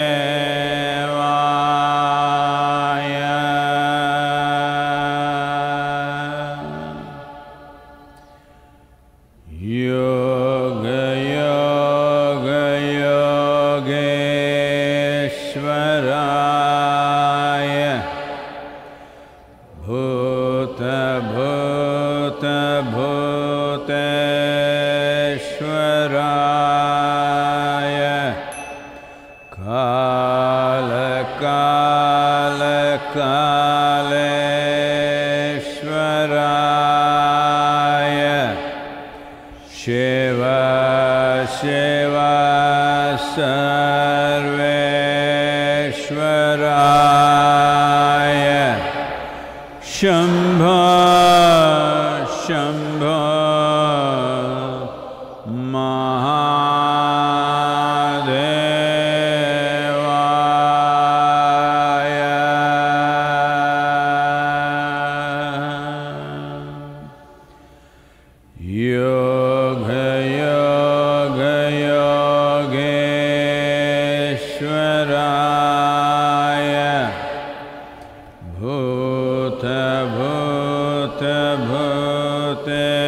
Yeah. भूते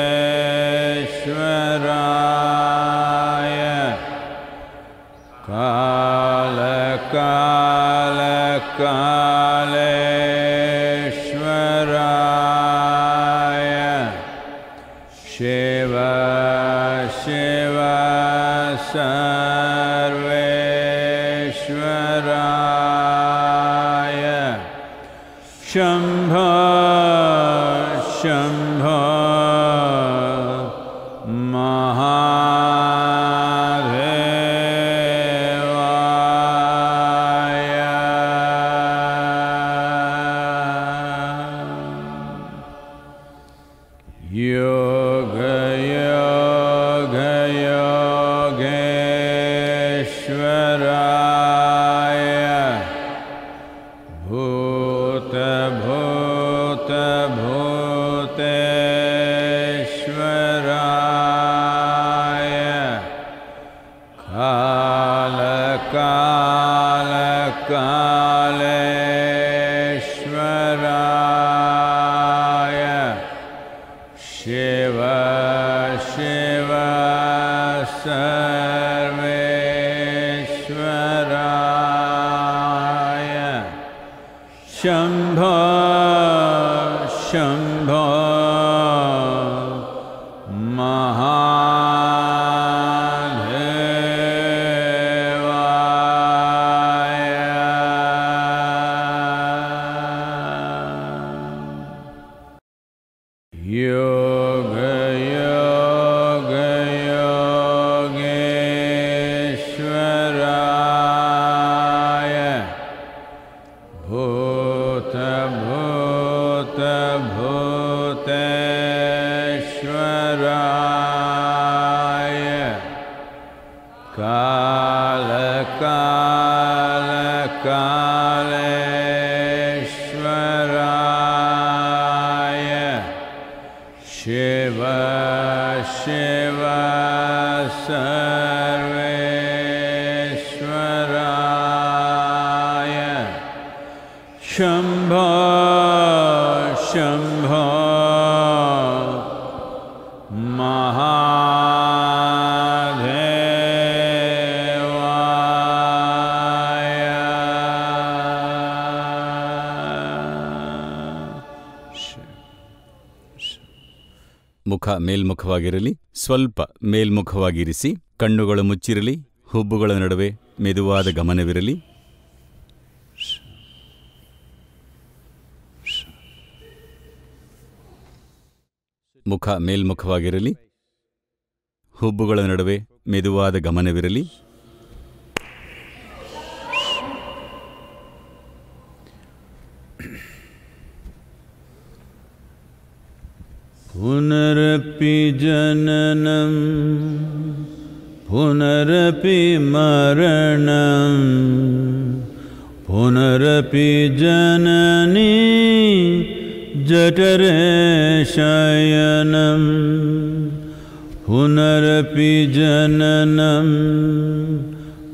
Amen. ಮುಖ ಮೇಲ್ಮುಖವಾಗಿರಲಿ ಸ್ವಲ್ಪ ಮೇಲ್ಮುಖವಾಗಿರಿಸಿ ಕಣ್ಣುಗಳು ಮುಚ್ಚಿರಲಿ ಹುಬ್ಬುಗಳ ನಡುವೆ ಮೆದುವಾದ ಗಮನವಿರಲಿ ಮುಖ ಮೇಲ್ಮುಖವಾಗಿರಲಿ ಹುಬ್ಬುಗಳ ನಡುವೆ ಮೆದುವಾದ ಗಮನವಿರಲಿ पुनरपि जननं पुनरपि मरणं पुनरपि जननी जठरे शयनं पुनरपि जननं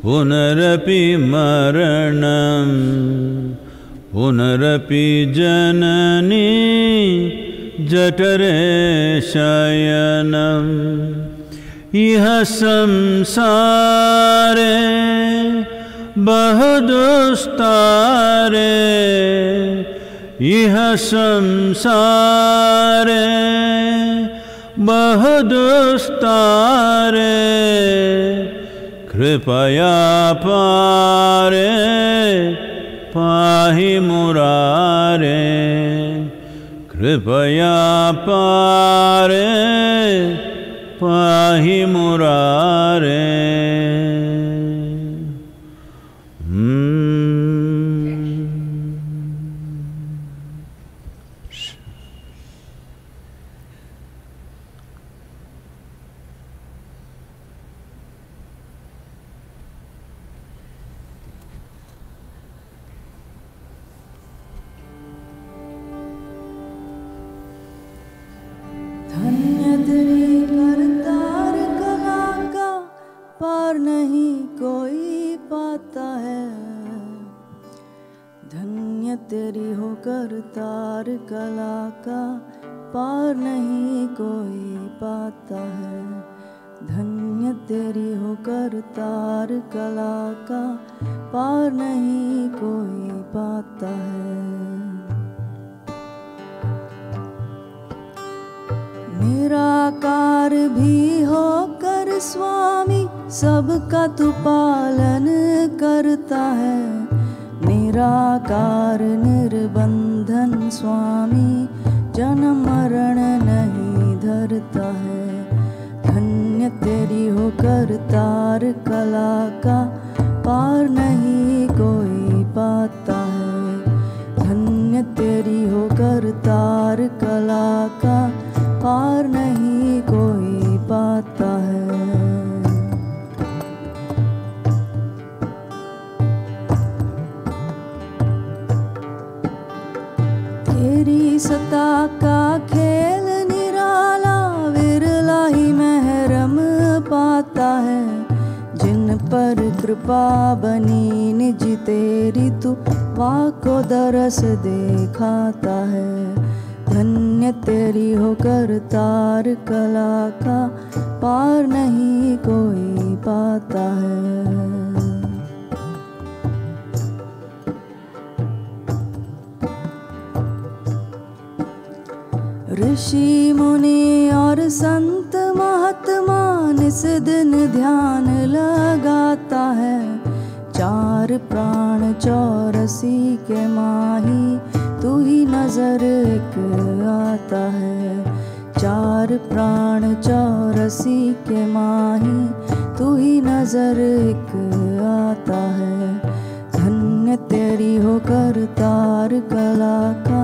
पुनरपि मरणं पुनरपि जननी जठरे शयनम इह संसारे बहुदुस्तारे इह संसारे बहुदुस्तारे कृपया पारे पाहि मुरारे कृपया पारे पाही मुरारे करता है निराकार निर्बंधन स्वामी जन्म मरण नहीं धरता है धन्य तेरी हो कर तार कला का पार नहीं कोई पाता है धन्य तेरी हो कर तार कला का पार नहीं सत्ता का खेल निराला विरला ही महरम पाता है जिन पर कृपा बनी निज तेरी तू को दरस देखाता है धन्य तेरी होकर तार कला का पार नहीं कोई पाता है ऋषि मुनि और संत महात्मा इस दिन ध्यान लगाता है चार प्राण चौरसी के माही तू ही नजर एक आता है चार प्राण चौरसी के माही तू ही नजर एक आता है धन्य तेरी हो कर तार कला का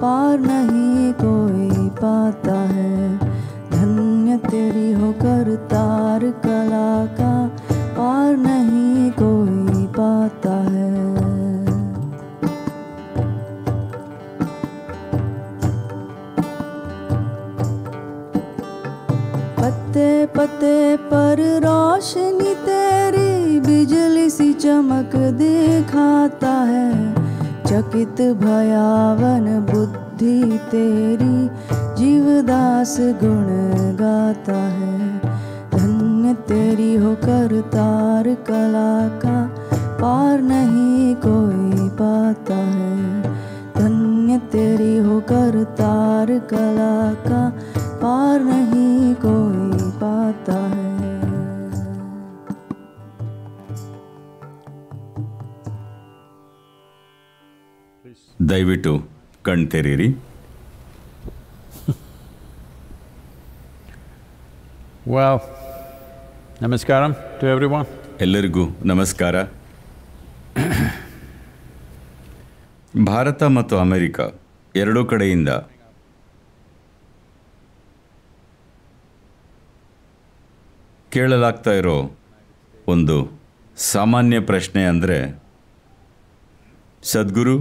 पार नहीं कोई पाता है धन्य तेरी हो तार कला का पार नहीं कोई पाता है पत्ते पत्ते पर रोशनी तेरी बिजली सी चमक दिखाता है चकित भयावन बुद्धि तेरी जीवदास गुण गाता है धन्य तेरी हो तार कला का पार नहीं कोई पाता है धन्य तेरी हो तार कला का पार नहीं ದಯವಿಟ್ಟು ಕಣ್ತೆರೀರಿ ನಮಸ್ಕಾರ ಟು ಎವ್ರಿ ವಾ ಎಲ್ಲರಿಗೂ ನಮಸ್ಕಾರ ಭಾರತ ಮತ್ತು ಅಮೆರಿಕ ಎರಡೂ ಕಡೆಯಿಂದ ಕೇಳಲಾಗ್ತಾ ಇರೋ ಒಂದು ಸಾಮಾನ್ಯ ಪ್ರಶ್ನೆ ಅಂದರೆ ಸದ್ಗುರು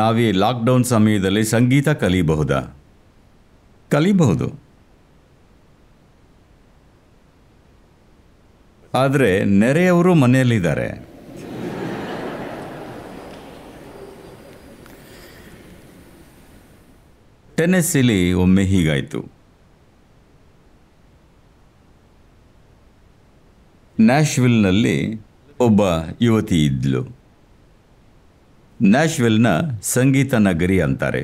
ನಾವೇ ಲಾಕ್ಡೌನ್ ಸಮಯದಲ್ಲಿ ಸಂಗೀತ ಕಲಿಯಬಹುದಾ ಕಲಿಬಹುದು ಆದರೆ ನೆರೆಯವರು ಮನೆಯಲ್ಲಿದ್ದಾರೆ ಟೆನ್ನೆಸ್ಸಿಲಿ ಒಮ್ಮೆ ಹೀಗಾಯಿತು ನ್ಯಾಶ್ವಿಲ್ನಲ್ಲಿ ಒಬ್ಬ ಯುವತಿ ಇದ್ಲು ನ್ಯಾಶ್ವೆಲ್ನ ಸಂಗೀತ ನಗರಿ ಅಂತಾರೆ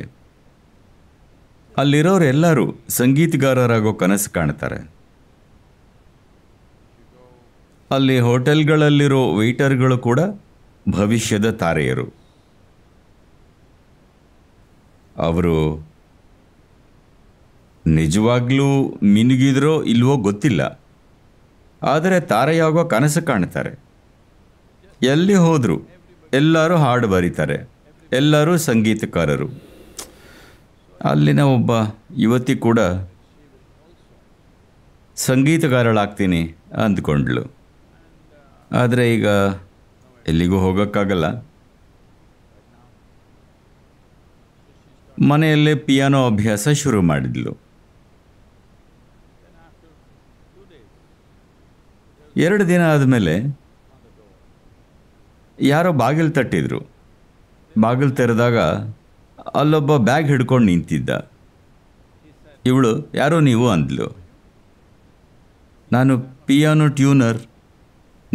ಅಲ್ಲಿರೋರೆಲ್ಲರೂ ಸಂಗೀತಗಾರರಾಗೋ ಕನಸು ಕಾಣ್ತಾರೆ ಅಲ್ಲಿ ಹೋಟೆಲ್ಗಳಲ್ಲಿರೋ ವೆಯ್ಟರ್ಗಳು ಕೂಡ ಭವಿಷ್ಯದ ತಾರೆಯರು ಅವರು ನಿಜವಾಗ್ಲೂ ಮಿನುಗಿದ್ರೋ ಇಲ್ವೋ ಗೊತ್ತಿಲ್ಲ ಆದರೆ ತಾರೆಯಾಗೋ ಕನಸು ಕಾಣ್ತಾರೆ ಎಲ್ಲಿ ಹೋದರೂ ಎಲ್ಲರೂ ಹಾಡು ಬರೀತಾರೆ ಎಲ್ಲರೂ ಸಂಗೀತಕಾರರು ಅಲ್ಲಿನ ಒಬ್ಬ ಯುವತಿ ಕೂಡ ಸಂಗೀತಗಾರಳಾಗ್ತೀನಿ ಅಂದ್ಕೊಂಡ್ಳು ಆದರೆ ಈಗ ಎಲ್ಲಿಗೂ ಹೋಗೋಕ್ಕಾಗಲ್ಲ ಮನೆಯಲ್ಲೇ ಪಿಯಾನೋ ಅಭ್ಯಾಸ ಶುರು ಮಾಡಿದ್ಲು ಎರಡು ದಿನ ಆದಮೇಲೆ ಯಾರೋ ಬಾಗಿಲು ತಟ್ಟಿದ್ರು ಬಾಗಿಲು ತೆರೆದಾಗ ಅಲ್ಲೊಬ್ಬ ಬ್ಯಾಗ್ ಹಿಡ್ಕೊಂಡು ನಿಂತಿದ್ದ ಇವಳು ಯಾರೋ ನೀವು ಅಂದ್ಲು ನಾನು ಪಿಯಾನೋ ಟ್ಯೂನರ್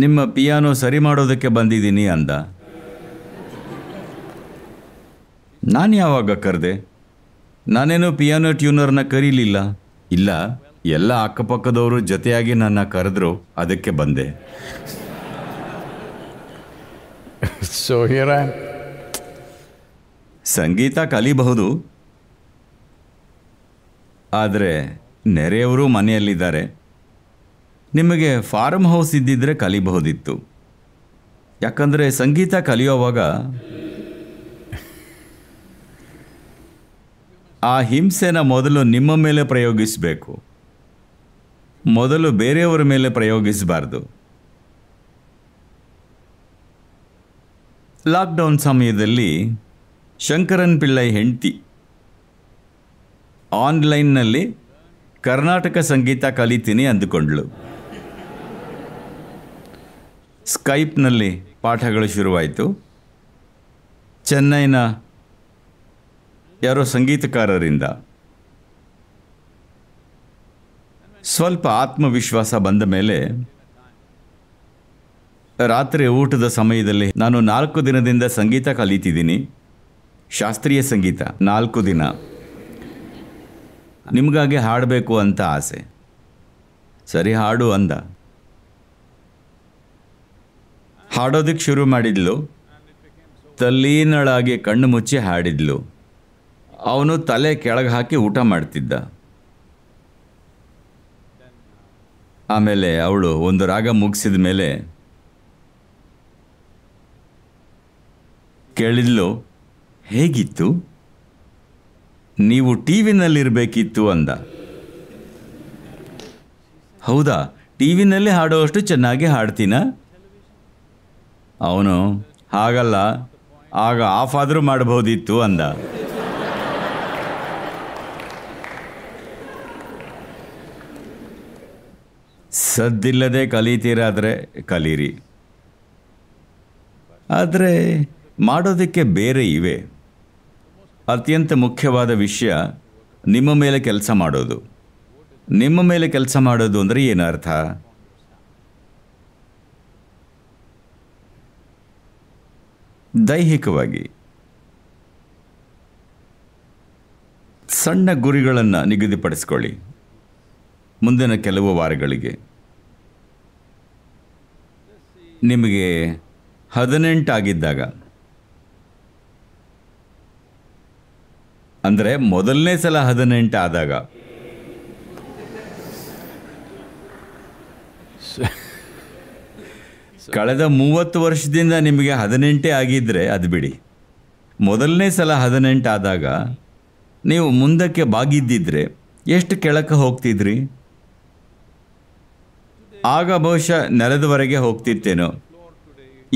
ನಿಮ್ಮ ಪಿಯಾನೋ ಸರಿ ಮಾಡೋದಕ್ಕೆ ಬಂದಿದ್ದೀನಿ ಅಂದ ನಾನು ಯಾವಾಗ ಕರೆದೆ ನಾನೇನು ಪಿಯಾನೋ ಟ್ಯೂನರ್ನ ಕರೀಲಿಲ್ಲ ಇಲ್ಲ ಎಲ್ಲ ಅಕ್ಕಪಕ್ಕದವರು ಜೊತೆಯಾಗಿ ನನ್ನ ಕರೆದ್ರು ಅದಕ್ಕೆ ಬಂದೆ ಸೊ ಹಿಯರ್ ಸಂಗೀತ ಕಲಿಬಹುದು ಆದರೆ ನೆರೆಯವರು ಮನೆಯಲ್ಲಿದ್ದಾರೆ ನಿಮಗೆ ಫಾರ್ಮ್ ಹೌಸ್ ಇದ್ದಿದ್ರೆ ಕಲಿಬಹುದಿತ್ತು ಯಾಕಂದರೆ ಸಂಗೀತ ಕಲಿಯೋವಾಗ ಆ ಹಿಂಸೆನ ಮೊದಲು ನಿಮ್ಮ ಮೇಲೆ ಪ್ರಯೋಗಿಸಬೇಕು ಮೊದಲು ಬೇರೆಯವರ ಮೇಲೆ ಪ್ರಯೋಗಿಸಬಾರ್ದು ಲಾಕ್ಡೌನ್ ಸಮಯದಲ್ಲಿ ಶಂಕರನ್ ಪಿಳ್ಳೈ ಹೆಂಡತಿ ಆನ್ಲೈನ್ನಲ್ಲಿ ಕರ್ನಾಟಕ ಸಂಗೀತ ಕಲಿತೀನಿ ಅಂದುಕೊಂಡಳು ಸ್ಕೈಪ್ನಲ್ಲಿ ಪಾಠಗಳು ಶುರುವಾಯಿತು ಚೆನ್ನೈನ ಯಾರೋ ಸಂಗೀತಕಾರರಿಂದ ಸ್ವಲ್ಪ ಆತ್ಮವಿಶ್ವಾಸ ಬಂದ ಮೇಲೆ ರಾತ್ರಿ ಊಟದ ಸಮಯದಲ್ಲಿ ನಾನು ನಾಲ್ಕು ದಿನದಿಂದ ಸಂಗೀತ ಕಲಿತಿದ್ದೀನಿ ಶಾಸ್ತ್ರೀಯ ಸಂಗೀತ ನಾಲ್ಕು ದಿನ ನಿಮಗಾಗಿ ಹಾಡಬೇಕು ಅಂತ ಆಸೆ ಸರಿ ಹಾಡು ಅಂದ ಹಾಡೋದಕ್ಕೆ ಶುರು ಮಾಡಿದ್ಲು ತಲ್ಲೀನಳಾಗಿ ಕಣ್ಣು ಮುಚ್ಚಿ ಹಾಡಿದ್ಲು ಅವನು ತಲೆ ಕೆಳಗೆ ಹಾಕಿ ಊಟ ಮಾಡ್ತಿದ್ದ ಆಮೇಲೆ ಅವಳು ಒಂದು ರಾಗ ಮುಗಿಸಿದ ಮೇಲೆ ಕೇಳಿದ್ಲು ಹೇಗಿತ್ತು ನೀವು ಟಿ ವಿನಲ್ಲಿರಬೇಕಿತ್ತು ಅಂದ ಹೌದಾ ಟಿ ವಿನಲ್ಲಿ ಹಾಡುವಷ್ಟು ಚೆನ್ನಾಗಿ ಹಾಡ್ತೀನ ಅವನು ಹಾಗಲ್ಲ ಆಗ ಆಫ್ ಆದರೂ ಮಾಡಬಹುದಿತ್ತು ಅಂದ ಸದ್ದಿಲ್ಲದೆ ಕಲೀತೀರಾದರೆ ಕಲೀರಿ ಆದರೆ ಮಾಡೋದಕ್ಕೆ ಬೇರೆ ಇವೆ ಅತ್ಯಂತ ಮುಖ್ಯವಾದ ವಿಷಯ ನಿಮ್ಮ ಮೇಲೆ ಕೆಲಸ ಮಾಡೋದು ನಿಮ್ಮ ಮೇಲೆ ಕೆಲಸ ಮಾಡೋದು ಅಂದರೆ ಏನರ್ಥ ದೈಹಿಕವಾಗಿ ಸಣ್ಣ ಗುರಿಗಳನ್ನು ನಿಗದಿಪಡಿಸ್ಕೊಳ್ಳಿ ಮುಂದಿನ ಕೆಲವು ವಾರಗಳಿಗೆ ನಿಮಗೆ ಹದಿನೆಂಟಾಗಿದ್ದಾಗ ಅಂದರೆ ಮೊದಲನೇ ಸಲ ಹದಿನೆಂಟು ಆದಾಗ ಕಳೆದ ಮೂವತ್ತು ವರ್ಷದಿಂದ ನಿಮಗೆ ಹದಿನೆಂಟೇ ಆಗಿದ್ದರೆ ಅದು ಬಿಡಿ ಮೊದಲನೇ ಸಲ ಹದಿನೆಂಟು ಆದಾಗ ನೀವು ಮುಂದಕ್ಕೆ ಬಾಗಿದ್ದಿದ್ರೆ ಎಷ್ಟು ಕೆಳಕ್ಕೆ ಹೋಗ್ತಿದ್ರಿ ಆಗ ಬಹುಶಃ ನೆಲದವರೆಗೆ ಹೋಗ್ತಿತ್ತೇನೋ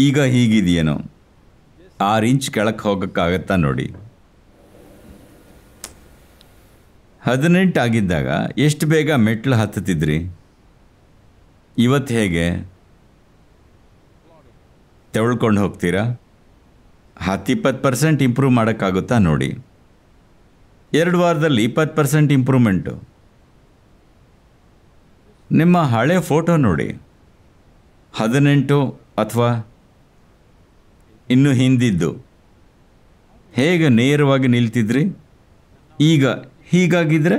ಈಗ ಹೀಗಿದೆಯೇನೋ ಆರು ಇಂಚ್ ಕೆಳಕ್ಕೆ ಹೋಗೋಕ್ಕಾಗತ್ತಾ ನೋಡಿ ಹದಿನೆಂಟು ಆಗಿದ್ದಾಗ ಎಷ್ಟು ಬೇಗ ಮೆಟ್ಲು ಹತ್ತುತ್ತಿದ್ರಿ ಇವತ್ತು ಹೇಗೆ ತೆವಳ್ಕೊಂಡು ಹೋಗ್ತೀರಾ ಹತ್ತಿಪ್ಪತ್ತು ಪರ್ಸೆಂಟ್ ಇಂಪ್ರೂವ್ ಮಾಡೋಕ್ಕಾಗುತ್ತಾ ನೋಡಿ ಎರಡು ವಾರದಲ್ಲಿ ಇಪ್ಪತ್ತು ಪರ್ಸೆಂಟ್ ಇಂಪ್ರೂವ್ಮೆಂಟು ನಿಮ್ಮ ಹಳೆ ಫೋಟೋ ನೋಡಿ ಹದಿನೆಂಟು ಅಥವಾ ಇನ್ನು ಹಿಂದಿದ್ದು ಹೇಗೆ ನೇರವಾಗಿ ನಿಲ್ತಿದ್ರಿ ಈಗ ಹೀಗಾಗಿದ್ರೆ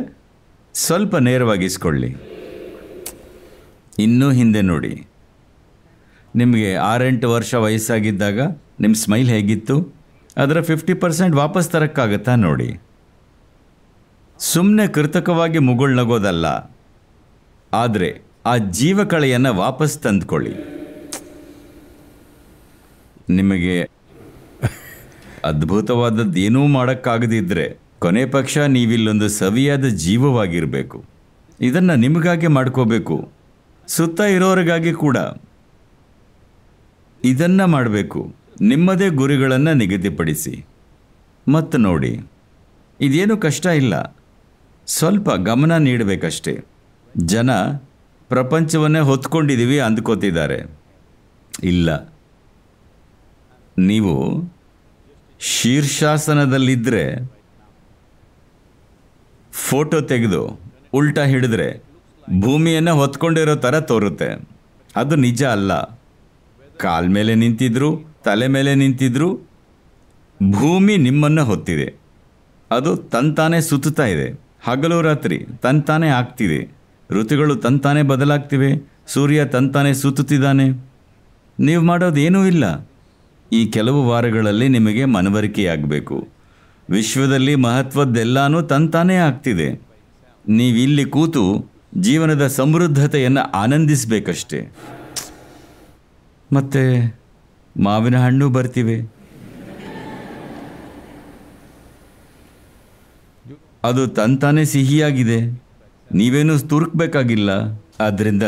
ಸ್ವಲ್ಪ ನೇರವಾಗಿಸ್ಕೊಳ್ಳಿ ಇನ್ನೂ ಹಿಂದೆ ನೋಡಿ ನಿಮಗೆ ಆರೆಂಟು ವರ್ಷ ವಯಸ್ಸಾಗಿದ್ದಾಗ ನಿಮ್ಮ ಸ್ಮೈಲ್ ಹೇಗಿತ್ತು ಅದರ ಫಿಫ್ಟಿ ಪರ್ಸೆಂಟ್ ವಾಪಸ್ ತರೋಕ್ಕಾಗತ್ತಾ ನೋಡಿ ಸುಮ್ಮನೆ ಕೃತಕವಾಗಿ ಮುಗುಳ್ ನಗೋದಲ್ಲ ಆದರೆ ಆ ಜೀವಕಳೆಯನ್ನು ವಾಪಸ್ ತಂದುಕೊಳ್ಳಿ ನಿಮಗೆ ಅದ್ಭುತವಾದದ್ದು ಏನೂ ಮಾಡೋಕ್ಕಾಗದಿದ್ದರೆ ಕೊನೆ ಪಕ್ಷ ನೀವಿಲ್ಲೊಂದು ಸವಿಯಾದ ಜೀವವಾಗಿರಬೇಕು ಇದನ್ನು ನಿಮಗಾಗಿ ಮಾಡ್ಕೋಬೇಕು ಸುತ್ತ ಇರೋರಿಗಾಗಿ ಕೂಡ ಇದನ್ನು ಮಾಡಬೇಕು ನಿಮ್ಮದೇ ಗುರಿಗಳನ್ನು ನಿಗದಿಪಡಿಸಿ ಮತ್ತು ನೋಡಿ ಇದೇನು ಕಷ್ಟ ಇಲ್ಲ ಸ್ವಲ್ಪ ಗಮನ ನೀಡಬೇಕಷ್ಟೇ ಜನ ಪ್ರಪಂಚವನ್ನೇ ಹೊತ್ಕೊಂಡಿದ್ದೀವಿ ಅಂದ್ಕೋತಿದ್ದಾರೆ ಇಲ್ಲ ನೀವು ಶೀರ್ಷಾಸನದಲ್ಲಿದ್ದರೆ ಫೋಟೋ ತೆಗೆದು ಉಲ್ಟಾ ಹಿಡಿದ್ರೆ ಭೂಮಿಯನ್ನು ಹೊತ್ಕೊಂಡಿರೋ ಥರ ತೋರುತ್ತೆ ಅದು ನಿಜ ಅಲ್ಲ ಕಾಲ್ ಮೇಲೆ ನಿಂತಿದ್ರು ತಲೆ ಮೇಲೆ ನಿಂತಿದ್ರು ಭೂಮಿ ನಿಮ್ಮನ್ನು ಹೊತ್ತಿದೆ ಅದು ತಂತಾನೆ ಸುತ್ತುತ್ತಾ ಇದೆ ಹಗಲು ರಾತ್ರಿ ತಂತಾನೆ ಆಗ್ತಿದೆ ಋತುಗಳು ತಂತಾನೆ ಬದಲಾಗ್ತಿವೆ ಸೂರ್ಯ ತಂತಾನೆ ಸುತ್ತುತ್ತಿದ್ದಾನೆ ನೀವು ಮಾಡೋದೇನೂ ಇಲ್ಲ ಈ ಕೆಲವು ವಾರಗಳಲ್ಲಿ ನಿಮಗೆ ಮನವರಿಕೆಯಾಗಬೇಕು ವಿಶ್ವದಲ್ಲಿ ಮಹತ್ವದ್ದೆಲ್ಲಾನೂ ತಂತಾನೇ ಆಗ್ತಿದೆ ನೀವಿಲ್ಲಿ ಕೂತು ಜೀವನದ ಸಮೃದ್ಧತೆಯನ್ನು ಆನಂದಿಸಬೇಕಷ್ಟೆ ಮತ್ತೆ ಮಾವಿನ ಹಣ್ಣು ಬರ್ತಿವೆ ಅದು ತಂತಾನೆ ಸಿಹಿಯಾಗಿದೆ ನೀವೇನು ತುರ್ಕಬೇಕಾಗಿಲ್ಲ ಆದ್ದರಿಂದ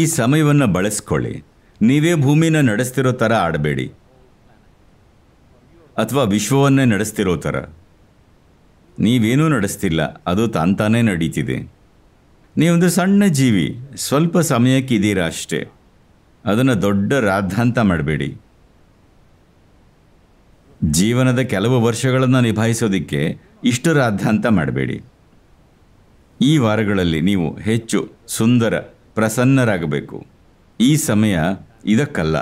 ಈ ಸಮಯವನ್ನು ಬಳಸ್ಕೊಳ್ಳಿ ನೀವೇ ಭೂಮಿನ ನಡೆಸ್ತಿರೋ ಥರ ಆಡಬೇಡಿ ಅಥವಾ ವಿಶ್ವವನ್ನೇ ನಡೆಸ್ತಿರೋ ಥರ ನೀವೇನೂ ನಡೆಸ್ತಿಲ್ಲ ಅದು ತಾಂತಾನೇ ನಡೀತಿದೆ ನೀವೊಂದು ಸಣ್ಣ ಜೀವಿ ಸ್ವಲ್ಪ ಸಮಯಕ್ಕಿದ್ದೀರಾ ಅಷ್ಟೇ ಅದನ್ನು ದೊಡ್ಡ ರಾದ್ಧಾಂತ ಮಾಡಬೇಡಿ ಜೀವನದ ಕೆಲವು ವರ್ಷಗಳನ್ನು ನಿಭಾಯಿಸೋದಕ್ಕೆ ಇಷ್ಟು ರಾದ್ಧಾಂತ ಮಾಡಬೇಡಿ ಈ ವಾರಗಳಲ್ಲಿ ನೀವು ಹೆಚ್ಚು ಸುಂದರ ಪ್ರಸನ್ನರಾಗಬೇಕು ಈ ಸಮಯ ಇದಕ್ಕಲ್ಲ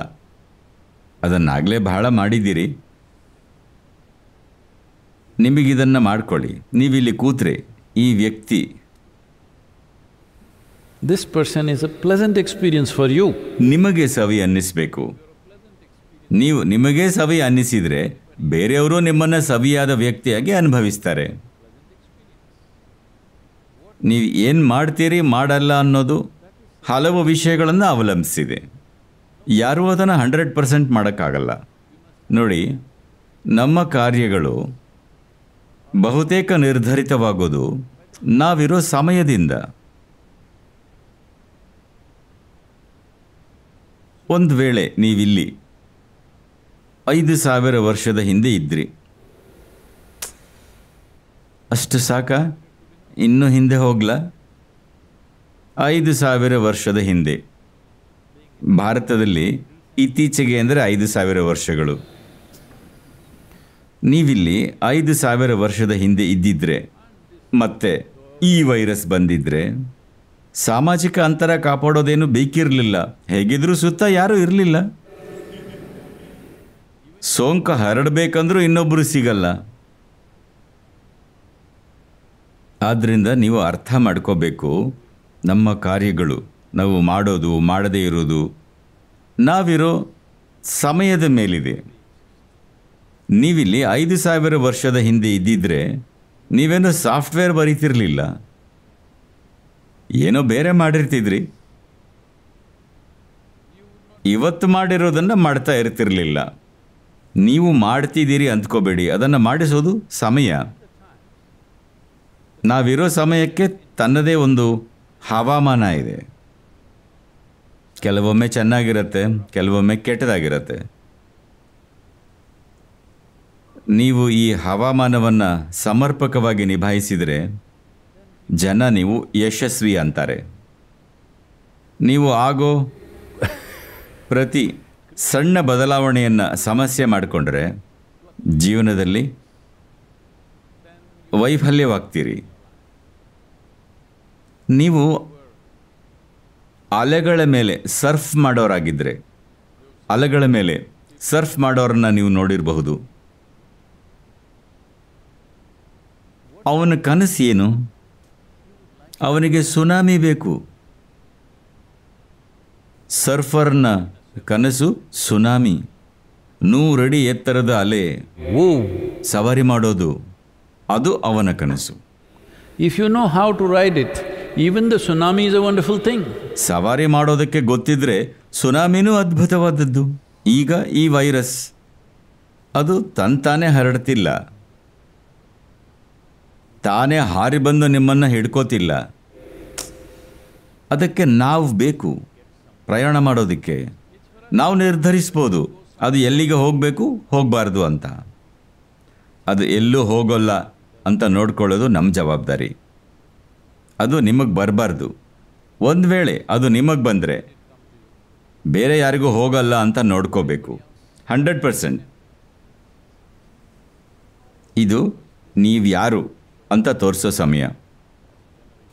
ಅದನ್ನಾಗಲೇ ಬಹಳ ಮಾಡಿದ್ದೀರಿ ನಿಮಗಿದನ್ನು ಮಾಡ್ಕೊಳ್ಳಿ ನೀವಿಲ್ಲಿ ಕೂತ್ರೆ ಈ ವ್ಯಕ್ತಿ this person is a pleasant experience for you ನಿಮಗೆ ಸವಿ ಅನ್ನಿಸಬೇಕು ನೀವು ನಿಮಗೆ ಸವಿ ಅನ್ನಿಸಿದರೆ ಬೇರೆಯವರು ನಿಮ್ಮನ್ನು ಸವಿಯಾದ ವ್ಯಕ್ತಿಯಾಗಿ ಅನುಭವಿಸ್ತಾರೆ ನೀವು ಏನು ಮಾಡ್ತೀರಿ ಮಾಡಲ್ಲ ಅನ್ನೋದು ಹಲವು ವಿಷಯಗಳನ್ನು ಅವಲಂಬಿಸಿದೆ ಯಾರೂ ಅದನ್ನು ಹಂಡ್ರೆಡ್ ಪರ್ಸೆಂಟ್ ಮಾಡೋಕ್ಕಾಗಲ್ಲ ನೋಡಿ ನಮ್ಮ ಕಾರ್ಯಗಳು ಬಹುತೇಕ ನಿರ್ಧರಿತವಾಗೋದು ನಾವಿರೋ ಸಮಯದಿಂದ ಒಂದು ವೇಳೆ ನೀವಿಲ್ಲಿ ಐದು ಸಾವಿರ ವರ್ಷದ ಹಿಂದೆ ಇದ್ರಿ ಅಷ್ಟು ಸಾಕ ಇನ್ನೂ ಹಿಂದೆ ಹೋಗ್ಲ ಐದು ಸಾವಿರ ವರ್ಷದ ಹಿಂದೆ ಭಾರತದಲ್ಲಿ ಇತ್ತೀಚೆಗೆ ಅಂದರೆ ಐದು ಸಾವಿರ ವರ್ಷಗಳು ನೀವಿಲ್ಲಿ ಐದು ಸಾವಿರ ವರ್ಷದ ಹಿಂದೆ ಇದ್ದಿದ್ರೆ ಮತ್ತೆ ಈ ವೈರಸ್ ಬಂದಿದ್ರೆ ಸಾಮಾಜಿಕ ಅಂತರ ಕಾಪಾಡೋದೇನು ಬೇಕಿರಲಿಲ್ಲ ಹೇಗಿದ್ರೂ ಸುತ್ತ ಯಾರೂ ಇರಲಿಲ್ಲ ಸೋಂಕು ಹರಡಬೇಕಂದ್ರೂ ಇನ್ನೊಬ್ಬರು ಸಿಗಲ್ಲ ಆದ್ದರಿಂದ ನೀವು ಅರ್ಥ ಮಾಡ್ಕೋಬೇಕು ನಮ್ಮ ಕಾರ್ಯಗಳು ನಾವು ಮಾಡೋದು ಮಾಡದೇ ಇರೋದು ನಾವಿರೋ ಸಮಯದ ಮೇಲಿದೆ ನೀವಿಲ್ಲಿ ಐದು ಸಾವಿರ ವರ್ಷದ ಹಿಂದೆ ಇದ್ದಿದ್ರೆ ನೀವೇನೋ ಸಾಫ್ಟ್ವೇರ್ ಬರೀತಿರಲಿಲ್ಲ ಏನೋ ಬೇರೆ ಮಾಡಿರ್ತಿದ್ರಿ ಇವತ್ತು ಮಾಡಿರೋದನ್ನು ಮಾಡ್ತಾ ಇರ್ತಿರಲಿಲ್ಲ ನೀವು ಮಾಡ್ತಿದ್ದೀರಿ ಅಂದ್ಕೋಬೇಡಿ ಅದನ್ನು ಮಾಡಿಸೋದು ಸಮಯ ನಾವಿರೋ ಸಮಯಕ್ಕೆ ತನ್ನದೇ ಒಂದು ಹವಾಮಾನ ಇದೆ ಕೆಲವೊಮ್ಮೆ ಚೆನ್ನಾಗಿರುತ್ತೆ ಕೆಲವೊಮ್ಮೆ ಕೆಟ್ಟದಾಗಿರುತ್ತೆ ನೀವು ಈ ಹವಾಮಾನವನ್ನು ಸಮರ್ಪಕವಾಗಿ ನಿಭಾಯಿಸಿದರೆ ಜನ ನೀವು ಯಶಸ್ವಿ ಅಂತಾರೆ ನೀವು ಆಗೋ ಪ್ರತಿ ಸಣ್ಣ ಬದಲಾವಣೆಯನ್ನು ಸಮಸ್ಯೆ ಮಾಡಿಕೊಂಡ್ರೆ ಜೀವನದಲ್ಲಿ ವೈಫಲ್ಯವಾಗ್ತೀರಿ ನೀವು ಅಲೆಗಳ ಮೇಲೆ ಸರ್ಫ್ ಮಾಡೋರಾಗಿದ್ದರೆ ಅಲೆಗಳ ಮೇಲೆ ಸರ್ಫ್ ಮಾಡೋರನ್ನ ನೀವು ನೋಡಿರಬಹುದು ಅವನ ಕನಸು ಏನು ಅವನಿಗೆ ಸುನಾಮಿ ಬೇಕು ಸರ್ಫರ್ನ ಕನಸು ಸುನಾಮಿ ನೂರಡಿ ಎತ್ತರದ ಅಲೆ ಓ ಸವಾರಿ ಮಾಡೋದು ಅದು ಅವನ ಕನಸು if you know how to ride it even the tsunami is a wonderful thing ಸವಾರಿ ಮಾಡೋದಕ್ಕೆ ಗೊತ್ತಿದ್ರೆ ಸುನಾಮಿನೂ ಅದ್ಭುತವಾದದ್ದು ಈಗ ಈ ವೈರಸ್ ಅದು ತಂತಾನೆ ಹರಡ್ತಿಲ್ಲ ತಾನೇ ಹಾರಿ ಬಂದು ನಿಮ್ಮನ್ನು ಹಿಡ್ಕೋತಿಲ್ಲ ಅದಕ್ಕೆ ನಾವು ಬೇಕು ಪ್ರಯಾಣ ಮಾಡೋದಕ್ಕೆ ನಾವು ನಿರ್ಧರಿಸ್ಬೋದು ಅದು ಎಲ್ಲಿಗೆ ಹೋಗಬೇಕು ಹೋಗಬಾರ್ದು ಅಂತ ಅದು ಎಲ್ಲೂ ಹೋಗೋಲ್ಲ ಅಂತ ನೋಡ್ಕೊಳ್ಳೋದು ನಮ್ಮ ಜವಾಬ್ದಾರಿ ಅದು ನಿಮಗೆ ಬರಬಾರ್ದು ಒಂದು ವೇಳೆ ಅದು ನಿಮಗೆ ಬಂದರೆ ಬೇರೆ ಯಾರಿಗೂ ಹೋಗಲ್ಲ ಅಂತ ನೋಡ್ಕೋಬೇಕು ಹಂಡ್ರೆಡ್ ಪರ್ಸೆಂಟ್ ಇದು ನೀವು ಯಾರು ಅಂತ ತೋರಿಸೋ ಸಮಯ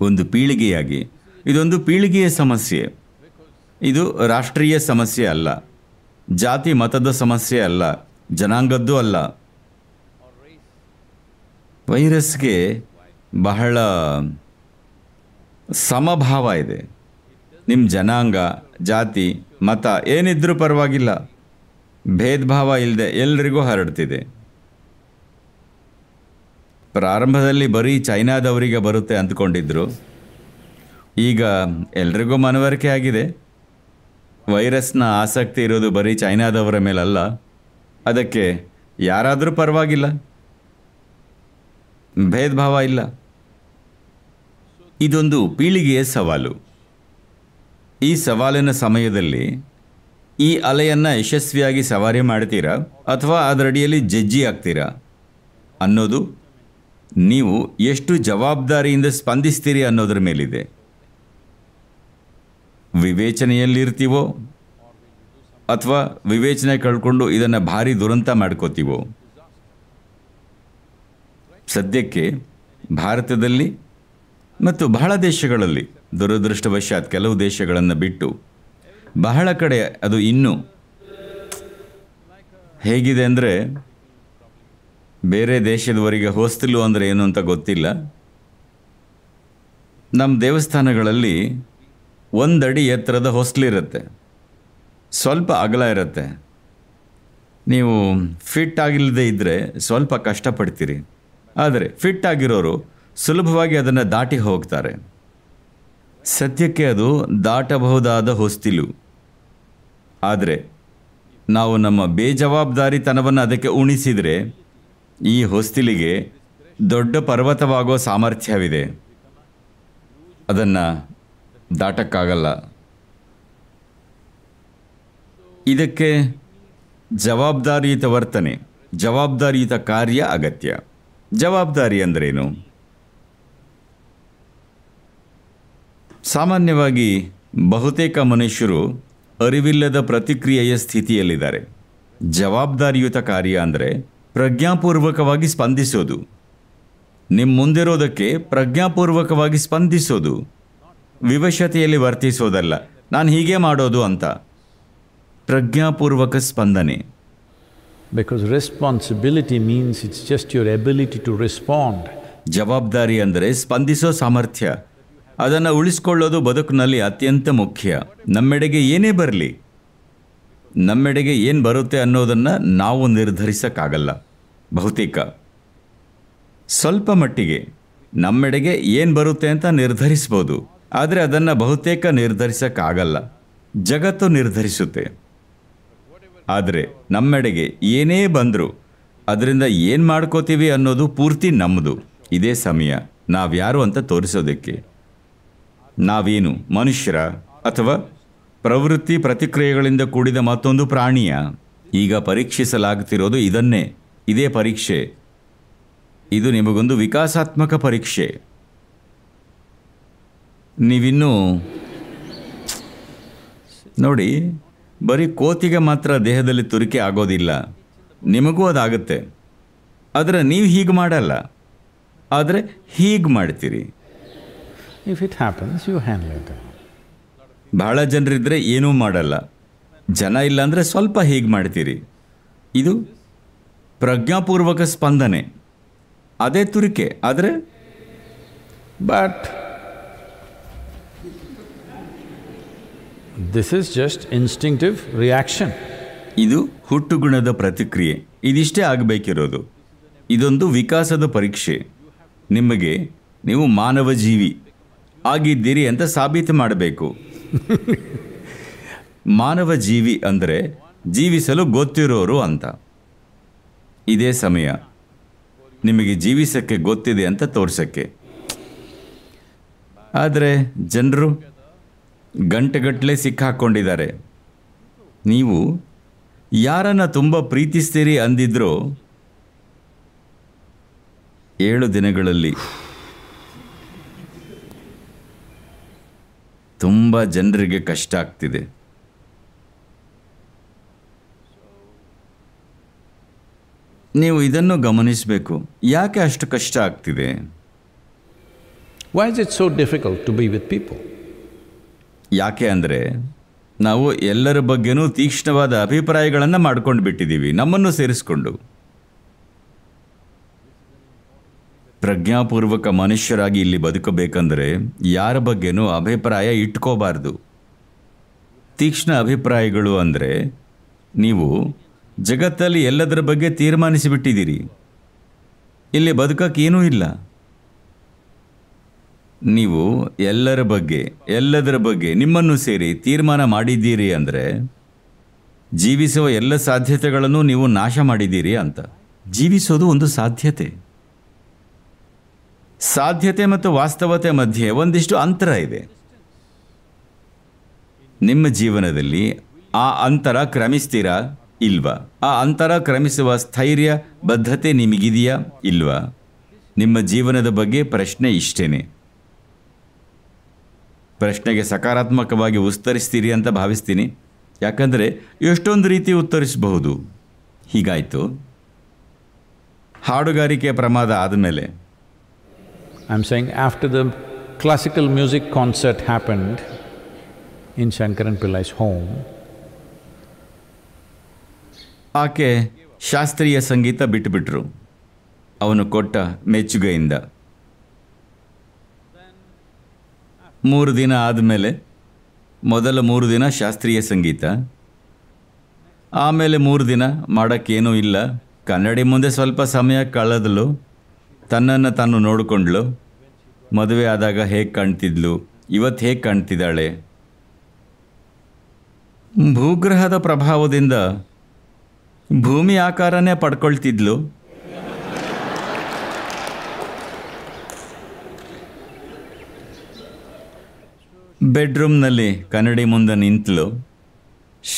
ಒಂದು ಪೀಳಿಗೆಯಾಗಿ ಇದೊಂದು ಪೀಳಿಗೆಯ ಸಮಸ್ಯೆ ಇದು ರಾಷ್ಟ್ರೀಯ ಸಮಸ್ಯೆ ಅಲ್ಲ ಜಾತಿ ಮತದ ಸಮಸ್ಯೆ ಅಲ್ಲ ಜನಾಂಗದ್ದು ಅಲ್ಲ ವೈರಸ್ಗೆ ಬಹಳ ಸಮಭಾವ ಇದೆ ನಿಮ್ಮ ಜನಾಂಗ ಜಾತಿ ಮತ ಏನಿದ್ರೂ ಪರವಾಗಿಲ್ಲ ಭೇದ ಭಾವ ಇಲ್ಲದೆ ಎಲ್ರಿಗೂ ಹರಡ್ತಿದೆ ಪ್ರಾರಂಭದಲ್ಲಿ ಬರೀ ಚೈನಾದವರಿಗೆ ಬರುತ್ತೆ ಅಂದ್ಕೊಂಡಿದ್ರು ಈಗ ಎಲ್ರಿಗೂ ಮನವರಿಕೆ ಆಗಿದೆ ವೈರಸ್ನ ಆಸಕ್ತಿ ಇರೋದು ಬರೀ ಚೈನಾದವರ ಮೇಲಲ್ಲ ಅದಕ್ಕೆ ಯಾರಾದರೂ ಪರವಾಗಿಲ್ಲ ಭೇದ ಭಾವ ಇಲ್ಲ ಇದೊಂದು ಪೀಳಿಗೆಯ ಸವಾಲು ಈ ಸವಾಲಿನ ಸಮಯದಲ್ಲಿ ಈ ಅಲೆಯನ್ನು ಯಶಸ್ವಿಯಾಗಿ ಸವಾರಿ ಮಾಡ್ತೀರಾ ಅಥವಾ ಅದರಡಿಯಲ್ಲಿ ಜಜ್ಜಿ ಆಗ್ತೀರಾ ಅನ್ನೋದು ನೀವು ಎಷ್ಟು ಜವಾಬ್ದಾರಿಯಿಂದ ಸ್ಪಂದಿಸ್ತೀರಿ ಅನ್ನೋದ್ರ ಮೇಲಿದೆ ವಿವೇಚನೆಯಲ್ಲಿರ್ತೀವೋ ಅಥವಾ ವಿವೇಚನೆ ಕಳ್ಕೊಂಡು ಇದನ್ನು ಭಾರಿ ದುರಂತ ಮಾಡ್ಕೋತೀವೋ ಸದ್ಯಕ್ಕೆ ಭಾರತದಲ್ಲಿ ಮತ್ತು ಬಹಳ ದೇಶಗಳಲ್ಲಿ ದುರದೃಷ್ಟವಶಾತ್ ಕೆಲವು ದೇಶಗಳನ್ನು ಬಿಟ್ಟು ಬಹಳ ಕಡೆ ಅದು ಇನ್ನೂ ಹೇಗಿದೆ ಅಂದರೆ ಬೇರೆ ದೇಶದವರಿಗೆ ಹೋಸ್ತಿಲು ಅಂದರೆ ಏನು ಅಂತ ಗೊತ್ತಿಲ್ಲ ನಮ್ಮ ದೇವಸ್ಥಾನಗಳಲ್ಲಿ ಒಂದಡಿ ಎತ್ತರದ ಇರುತ್ತೆ ಸ್ವಲ್ಪ ಅಗಲ ಇರುತ್ತೆ ನೀವು ಫಿಟ್ ಆಗಿಲ್ಲದೆ ಇದ್ದರೆ ಸ್ವಲ್ಪ ಕಷ್ಟಪಡ್ತೀರಿ ಆದರೆ ಫಿಟ್ ಆಗಿರೋರು ಸುಲಭವಾಗಿ ಅದನ್ನು ದಾಟಿ ಹೋಗ್ತಾರೆ ಸದ್ಯಕ್ಕೆ ಅದು ದಾಟಬಹುದಾದ ಹೊಸ್ತಿಲು ಆದರೆ ನಾವು ನಮ್ಮ ಬೇಜವಾಬ್ದಾರಿತನವನ್ನು ಅದಕ್ಕೆ ಉಣಿಸಿದರೆ ಈ ಹೊಸ್ತಿಲಿಗೆ ದೊಡ್ಡ ಪರ್ವತವಾಗೋ ಸಾಮರ್ಥ್ಯವಿದೆ ಅದನ್ನು ದಾಟಕ್ಕಾಗಲ್ಲ ಇದಕ್ಕೆ ಜವಾಬ್ದಾರಿಯುತ ವರ್ತನೆ ಜವಾಬ್ದಾರಿಯುತ ಕಾರ್ಯ ಅಗತ್ಯ ಜವಾಬ್ದಾರಿ ಅಂದ್ರೇನು ಸಾಮಾನ್ಯವಾಗಿ ಬಹುತೇಕ ಮನುಷ್ಯರು ಅರಿವಿಲ್ಲದ ಪ್ರತಿಕ್ರಿಯೆಯ ಸ್ಥಿತಿಯಲ್ಲಿದ್ದಾರೆ ಜವಾಬ್ದಾರಿಯುತ ಕಾರ್ಯ ಅಂದರೆ ಪ್ರಜ್ಞಾಪೂರ್ವಕವಾಗಿ ಸ್ಪಂದಿಸೋದು ನಿಮ್ಮ ಮುಂದಿರೋದಕ್ಕೆ ಪ್ರಜ್ಞಾಪೂರ್ವಕವಾಗಿ ಸ್ಪಂದಿಸೋದು ವಿವಶತೆಯಲ್ಲಿ ವರ್ತಿಸೋದಲ್ಲ ನಾನು ಹೀಗೆ ಮಾಡೋದು ಅಂತ ಪ್ರಜ್ಞಾಪೂರ್ವಕ ಸ್ಪಂದನೆ because responsibility means it's just your ability to respond ಜವಾಬ್ದಾರಿ ಅಂದರೆ ಸ್ಪಂದಿಸೋ ಸಾಮರ್ಥ್ಯ ಅದನ್ನು ಉಳಿಸ್ಕೊಳ್ಳೋದು ಬದುಕಿನಲ್ಲಿ ಅತ್ಯಂತ ಮುಖ್ಯ ನಮ್ಮೆಡೆಗೆ ಏನೇ ಬರಲಿ ನಮ್ಮೆಡೆಗೆ ಏನು ಬರುತ್ತೆ ಅನ್ನೋದನ್ನು ನಾವು ನಿರ್ಧರಿಸೋಕ್ಕಾಗಲ್ಲ ಬಹುತೇಕ ಸ್ವಲ್ಪ ಮಟ್ಟಿಗೆ ನಮ್ಮೆಡೆಗೆ ಏನು ಬರುತ್ತೆ ಅಂತ ನಿರ್ಧರಿಸ್ಬೋದು ಆದರೆ ಅದನ್ನು ಬಹುತೇಕ ನಿರ್ಧರಿಸೋಕ್ಕಾಗಲ್ಲ ಜಗತ್ತು ನಿರ್ಧರಿಸುತ್ತೆ ಆದರೆ ನಮ್ಮೆಡೆಗೆ ಏನೇ ಬಂದರೂ ಅದರಿಂದ ಏನು ಮಾಡ್ಕೋತೀವಿ ಅನ್ನೋದು ಪೂರ್ತಿ ನಮ್ಮದು ಇದೇ ಸಮಯ ನಾವ್ಯಾರು ಅಂತ ತೋರಿಸೋದಕ್ಕೆ ನಾವೇನು ಮನುಷ್ಯರ ಅಥವಾ ಪ್ರವೃತ್ತಿ ಪ್ರತಿಕ್ರಿಯೆಗಳಿಂದ ಕೂಡಿದ ಮತ್ತೊಂದು ಪ್ರಾಣಿಯ ಈಗ ಪರೀಕ್ಷಿಸಲಾಗುತ್ತಿರೋದು ಇದನ್ನೇ ಇದೇ ಪರೀಕ್ಷೆ ಇದು ನಿಮಗೊಂದು ವಿಕಾಸಾತ್ಮಕ ಪರೀಕ್ಷೆ ನೀವಿನ್ನೂ ನೋಡಿ ಬರೀ ಕೋತಿಗೆ ಮಾತ್ರ ದೇಹದಲ್ಲಿ ತುರಿಕೆ ಆಗೋದಿಲ್ಲ ನಿಮಗೂ ಅದಾಗುತ್ತೆ ಆದರೆ ನೀವು ಹೀಗೆ ಮಾಡಲ್ಲ ಆದರೆ ಹೀಗೆ ಮಾಡ್ತೀರಿ if it happens you handle ಭಾಳ ಜನರಿದ್ದರೆ ಏನೂ ಮಾಡಲ್ಲ ಜನ ಇಲ್ಲಾಂದರೆ ಸ್ವಲ್ಪ ಹೀಗೆ ಮಾಡ್ತೀರಿ ಇದು ಪ್ರಜ್ಞಾಪೂರ್ವಕ ಸ್ಪಂದನೆ ಅದೇ ತುರಿಕೆ ಆದರೆ but this is just instinctive reaction ಇದು ಹುಟ್ಟು ಗುಣದ ಪ್ರತಿಕ್ರಿಯೆ ಇದಿಷ್ಟೇ ಆಗಬೇಕಿರೋದು ಇದೊಂದು ವಿಕಾಸದ ಪರೀಕ್ಷೆ ನಿಮಗೆ ನೀವು ಮಾನವ ಜೀವಿ ಆಗಿದ್ದೀರಿ ಅಂತ ಸಾಬೀತು ಮಾಡಬೇಕು ಮಾನವ ಜೀವಿ ಅಂದರೆ ಜೀವಿಸಲು ಗೊತ್ತಿರೋರು ಅಂತ ಇದೇ ಸಮಯ ನಿಮಗೆ ಜೀವಿಸಕ್ಕೆ ಗೊತ್ತಿದೆ ಅಂತ ತೋರ್ಸಕ್ಕೆ ಆದರೆ ಜನರು ಗಂಟೆಗಟ್ಟಲೆ ಸಿಕ್ಕಾಕ್ಕೊಂಡಿದ್ದಾರೆ ನೀವು ಯಾರನ್ನ ತುಂಬ ಪ್ರೀತಿಸ್ತೀರಿ ಅಂದಿದ್ರೋ ಏಳು ದಿನಗಳಲ್ಲಿ ತುಂಬ ಜನರಿಗೆ ಕಷ್ಟ ಆಗ್ತಿದೆ ನೀವು ಇದನ್ನು ಗಮನಿಸಬೇಕು ಯಾಕೆ ಅಷ್ಟು ಕಷ್ಟ ಆಗ್ತಿದೆ why is it so difficult to be with people ಯಾಕೆ ಅಂದರೆ ನಾವು ಎಲ್ಲರ ಬಗ್ಗೆನೂ ತೀಕ್ಷ್ಣವಾದ ಅಭಿಪ್ರಾಯಗಳನ್ನು ಮಾಡ್ಕೊಂಡು ಬಿಟ್ಟಿದ್ದೀವಿ ನಮ್ಮನ್ನು ಸೇರಿಸ್ಕೊಂಡು ಪ್ರಜ್ಞಾಪೂರ್ವಕ ಮನುಷ್ಯರಾಗಿ ಇಲ್ಲಿ ಬದುಕಬೇಕಂದ್ರೆ ಯಾರ ಬಗ್ಗೆನೂ ಅಭಿಪ್ರಾಯ ಇಟ್ಕೋಬಾರ್ದು ತೀಕ್ಷ್ಣ ಅಭಿಪ್ರಾಯಗಳು ಅಂದರೆ ನೀವು ಜಗತ್ತಲ್ಲಿ ಎಲ್ಲದರ ಬಗ್ಗೆ ತೀರ್ಮಾನಿಸಿಬಿಟ್ಟಿದ್ದೀರಿ ಇಲ್ಲಿ ಬದುಕಕ್ಕೇನೂ ಇಲ್ಲ ನೀವು ಎಲ್ಲರ ಬಗ್ಗೆ ಎಲ್ಲದರ ಬಗ್ಗೆ ನಿಮ್ಮನ್ನು ಸೇರಿ ತೀರ್ಮಾನ ಮಾಡಿದ್ದೀರಿ ಅಂದರೆ ಜೀವಿಸುವ ಎಲ್ಲ ಸಾಧ್ಯತೆಗಳನ್ನು ನೀವು ನಾಶ ಮಾಡಿದ್ದೀರಿ ಅಂತ ಜೀವಿಸೋದು ಒಂದು ಸಾಧ್ಯತೆ ಸಾಧ್ಯತೆ ಮತ್ತು ವಾಸ್ತವತೆ ಮಧ್ಯೆ ಒಂದಿಷ್ಟು ಅಂತರ ಇದೆ ನಿಮ್ಮ ಜೀವನದಲ್ಲಿ ಆ ಅಂತರ ಕ್ರಮಿಸ್ತೀರಾ ಇಲ್ವಾ ಆ ಅಂತರ ಕ್ರಮಿಸುವ ಸ್ಥೈರ್ಯ ಬದ್ಧತೆ ನಿಮಗಿದೆಯಾ ಇಲ್ವಾ ನಿಮ್ಮ ಜೀವನದ ಬಗ್ಗೆ ಪ್ರಶ್ನೆ ಇಷ್ಟೇನೆ ಪ್ರಶ್ನೆಗೆ ಸಕಾರಾತ್ಮಕವಾಗಿ ಉತ್ತರಿಸ್ತೀರಿ ಅಂತ ಭಾವಿಸ್ತೀನಿ ಯಾಕಂದರೆ ಎಷ್ಟೊಂದು ರೀತಿ ಉತ್ತರಿಸಬಹುದು ಹೀಗಾಯಿತು ಹಾಡುಗಾರಿಕೆ ಪ್ರಮಾದ ಆದಮೇಲೆ I'm saying after the classical music concert happened in Shankaran Pillai's home, ಆಕೆ ಶಾಸ್ತ್ರೀಯ ಸಂಗೀತ ಬಿಟ್ಟುಬಿಟ್ರು ಅವನು ಕೊಟ್ಟ ಮೆಚ್ಚುಗೆಯಿಂದ ಮೂರು ದಿನ ಆದಮೇಲೆ ಮೊದಲ ಮೂರು ದಿನ ಶಾಸ್ತ್ರೀಯ ಸಂಗೀತ ಆಮೇಲೆ ಮೂರು ದಿನ ಮಾಡೋಕ್ಕೇನೂ ಇಲ್ಲ ಕನ್ನಡಿ ಮುಂದೆ ಸ್ವಲ್ಪ ಸಮಯ ಕಳೆದಲು ತನ್ನನ್ನು ತಾನು ನೋಡಿಕೊಂಡ್ಳು ಮದುವೆ ಆದಾಗ ಹೇಗೆ ಕಾಣ್ತಿದ್ಲು ಇವತ್ತು ಹೇಗೆ ಕಾಣ್ತಿದ್ದಾಳೆ ಭೂಗ್ರಹದ ಪ್ರಭಾವದಿಂದ ಭೂಮಿ ಆಕಾರನೇ ಪಡ್ಕೊಳ್ತಿದ್ಲು ಬೆಡ್ರೂಮ್ನಲ್ಲಿ ಕನ್ನಡಿ ಮುಂದೆ ನಿಂತಲು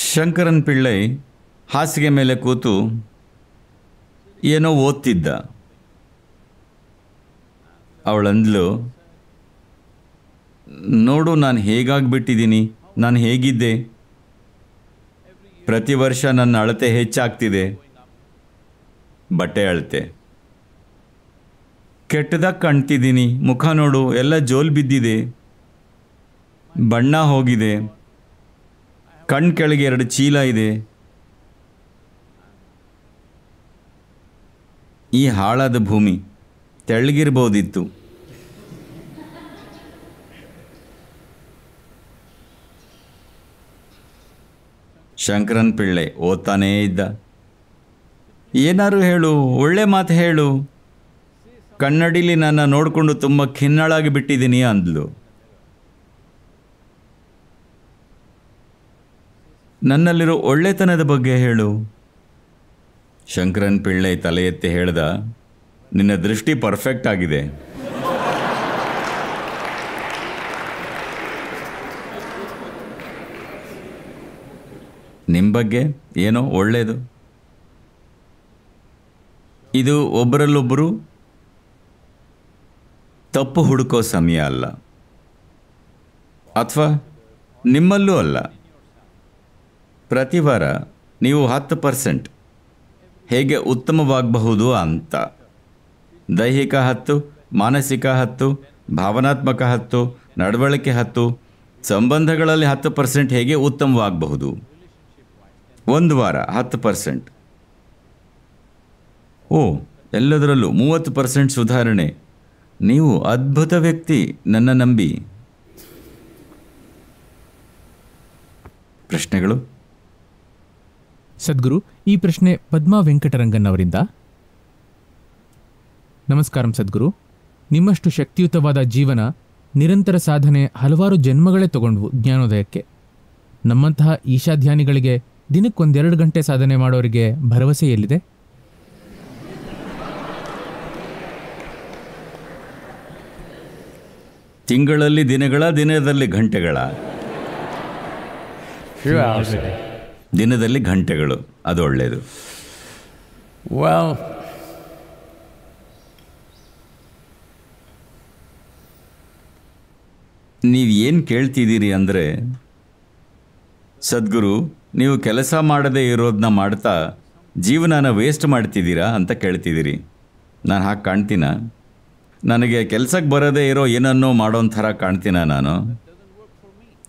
ಶಂಕರನ್ ಪಿಳ್ಳೈ ಹಾಸಿಗೆ ಮೇಲೆ ಕೂತು ಏನೋ ಓದ್ತಿದ್ದ ಅವಳಂದ್ಲು ನೋಡು ನಾನು ಹೇಗಾಗ್ಬಿಟ್ಟಿದ್ದೀನಿ ನಾನು ಹೇಗಿದ್ದೆ ಪ್ರತಿ ವರ್ಷ ನನ್ನ ಅಳತೆ ಹೆಚ್ಚಾಗ್ತಿದೆ ಬಟ್ಟೆ ಅಳತೆ ಕೆಟ್ಟದಾಗ ಕಾಣ್ತಿದ್ದೀನಿ ಮುಖ ನೋಡು ಎಲ್ಲ ಜೋಲ್ ಬಿದ್ದಿದೆ ಬಣ್ಣ ಹೋಗಿದೆ ಕಣ್ ಕೆಳಗೆ ಎರಡು ಚೀಲ ಇದೆ ಈ ಹಾಳಾದ ಭೂಮಿ ತೆಳ್ಳಗಿರ್ಬೋದಿತ್ತು ಶಂಕರನ್ ಪಿಳ್ಳೆ ಓದ್ತಾನೇ ಇದ್ದ ಏನಾರು ಹೇಳು ಒಳ್ಳೆ ಮಾತು ಹೇಳು ಕನ್ನಡಿಲಿ ನನ್ನ ನೋಡಿಕೊಂಡು ತುಂಬ ಖಿನ್ನಳಾಗಿ ಬಿಟ್ಟಿದ್ದೀನಿ ಅಂದ್ಲು ನನ್ನಲ್ಲಿರೋ ಒಳ್ಳೆತನದ ಬಗ್ಗೆ ಹೇಳು ಶಂಕರನ್ ಪಿಳ್ಳೆ ತಲೆ ಎತ್ತಿ ಹೇಳ್ದ ನಿನ್ನ ದೃಷ್ಟಿ ಪರ್ಫೆಕ್ಟ್ ಆಗಿದೆ ನಿಮ್ಮ ಬಗ್ಗೆ ಏನೋ ಒಳ್ಳೆಯದು ಇದು ಒಬ್ಬರಲ್ಲೊಬ್ಬರು ತಪ್ಪು ಹುಡುಕೋ ಸಮಯ ಅಲ್ಲ ಅಥವಾ ನಿಮ್ಮಲ್ಲೂ ಅಲ್ಲ ಪ್ರತಿವಾರ ವಾರ ನೀವು ಹತ್ತು ಪರ್ಸೆಂಟ್ ಹೇಗೆ ಉತ್ತಮವಾಗಬಹುದು ಅಂತ ದೈಹಿಕ ಹತ್ತು ಮಾನಸಿಕ ಹತ್ತು ಭಾವನಾತ್ಮಕ ಹತ್ತು ನಡವಳಿಕೆ ಹತ್ತು ಸಂಬಂಧಗಳಲ್ಲಿ ಹತ್ತು ಪರ್ಸೆಂಟ್ ಹೇಗೆ ಉತ್ತಮವಾಗಬಹುದು ಒಂದು ವಾರ ಹತ್ತು ಪರ್ಸೆಂಟ್ ಓ ಎಲ್ಲದರಲ್ಲೂ ಮೂವತ್ತು ಪರ್ಸೆಂಟ್ ಸುಧಾರಣೆ ನೀವು ಅದ್ಭುತ ವ್ಯಕ್ತಿ ನನ್ನ ನಂಬಿ ಪ್ರಶ್ನೆಗಳು ಸದ್ಗುರು ಈ ಪ್ರಶ್ನೆ ಪದ್ಮಾ ವೆಂಕಟರಂಗನ್ ಅವರಿಂದ ನಮಸ್ಕಾರಂ ಸದ್ಗುರು ನಿಮ್ಮಷ್ಟು ಶಕ್ತಿಯುತವಾದ ಜೀವನ ನಿರಂತರ ಸಾಧನೆ ಹಲವಾರು ಜನ್ಮಗಳೇ ತಗೊಂಡ್ವು ಜ್ಞಾನೋದಯಕ್ಕೆ ನಮ್ಮಂತಹ ಈಶಾಧ್ಯಾನಿಗಳಿಗೆ ದಿನಕ್ಕೊಂದೆರಡು ಗಂಟೆ ಸಾಧನೆ ಮಾಡೋರಿಗೆ ಭರವಸೆ ಎಲ್ಲಿದೆ ತಿಂಗಳಲ್ಲಿ ದಿನಗಳ ದಿನದಲ್ಲಿ ಗಂಟೆಗಳ ದಿನದಲ್ಲಿ ಗಂಟೆಗಳು ಅದು ಒಳ್ಳೆಯದು ನೀವು ಏನು ಕೇಳ್ತಿದ್ದೀರಿ ಅಂದರೆ ಸದ್ಗುರು ನೀವು ಕೆಲಸ ಮಾಡದೇ ಇರೋದನ್ನ ಮಾಡ್ತಾ ಜೀವನನ ವೇಸ್ಟ್ ಮಾಡ್ತಿದ್ದೀರಾ ಅಂತ ಕೇಳ್ತಿದ್ದೀರಿ ನಾನು ಹಾಗೆ ಕಾಣ್ತೀನ ನನಗೆ ಕೆಲಸಕ್ಕೆ ಬರದೇ ಇರೋ ಏನನ್ನೋ ಥರ ಕಾಣ್ತೀನ ನಾನು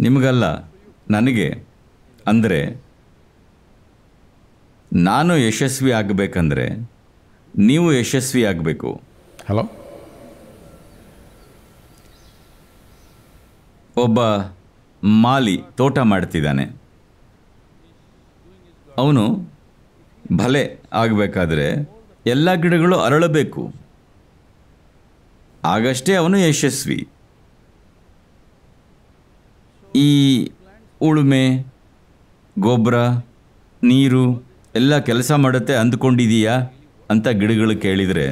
ನಿಮಗಲ್ಲ ನನಗೆ ಅಂದರೆ ನಾನು ಯಶಸ್ವಿ ಆಗಬೇಕಂದ್ರೆ ನೀವು ಯಶಸ್ವಿ ಆಗಬೇಕು ಹಲೋ ಒಬ್ಬ ಮಾಲಿ ತೋಟ ಮಾಡ್ತಿದ್ದಾನೆ ಅವನು ಭಲೆ ಆಗಬೇಕಾದ್ರೆ ಎಲ್ಲ ಗಿಡಗಳು ಅರಳಬೇಕು ಆಗಷ್ಟೇ ಅವನು ಯಶಸ್ವಿ ಈ ಉಳುಮೆ ಗೊಬ್ಬರ ನೀರು ಎಲ್ಲ ಕೆಲಸ ಮಾಡುತ್ತೆ ಅಂದ್ಕೊಂಡಿದೀಯಾ ಅಂತ ಗಿಡಗಳು ಕೇಳಿದರೆ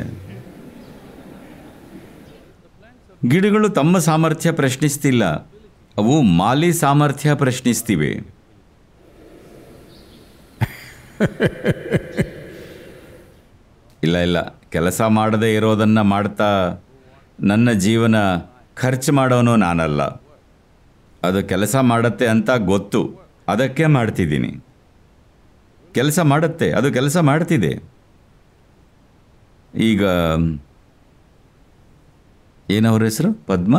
ಗಿಡಗಳು ತಮ್ಮ ಸಾಮರ್ಥ್ಯ ಪ್ರಶ್ನಿಸ್ತಿಲ್ಲ ಅವು ಮಾಲಿ ಸಾಮರ್ಥ್ಯ ಪ್ರಶ್ನಿಸ್ತಿವೆ ಇಲ್ಲ ಇಲ್ಲ ಕೆಲಸ ಮಾಡದೇ ಇರೋದನ್ನು ಮಾಡ್ತಾ ನನ್ನ ಜೀವನ ಖರ್ಚು ಮಾಡೋನು ನಾನಲ್ಲ ಅದು ಕೆಲಸ ಮಾಡುತ್ತೆ ಅಂತ ಗೊತ್ತು ಅದಕ್ಕೆ ಮಾಡ್ತಿದ್ದೀನಿ ಕೆಲಸ ಮಾಡುತ್ತೆ ಅದು ಕೆಲಸ ಮಾಡ್ತಿದೆ ಈಗ ಏನವ್ರ ಹೆಸರು ಪದ್ಮ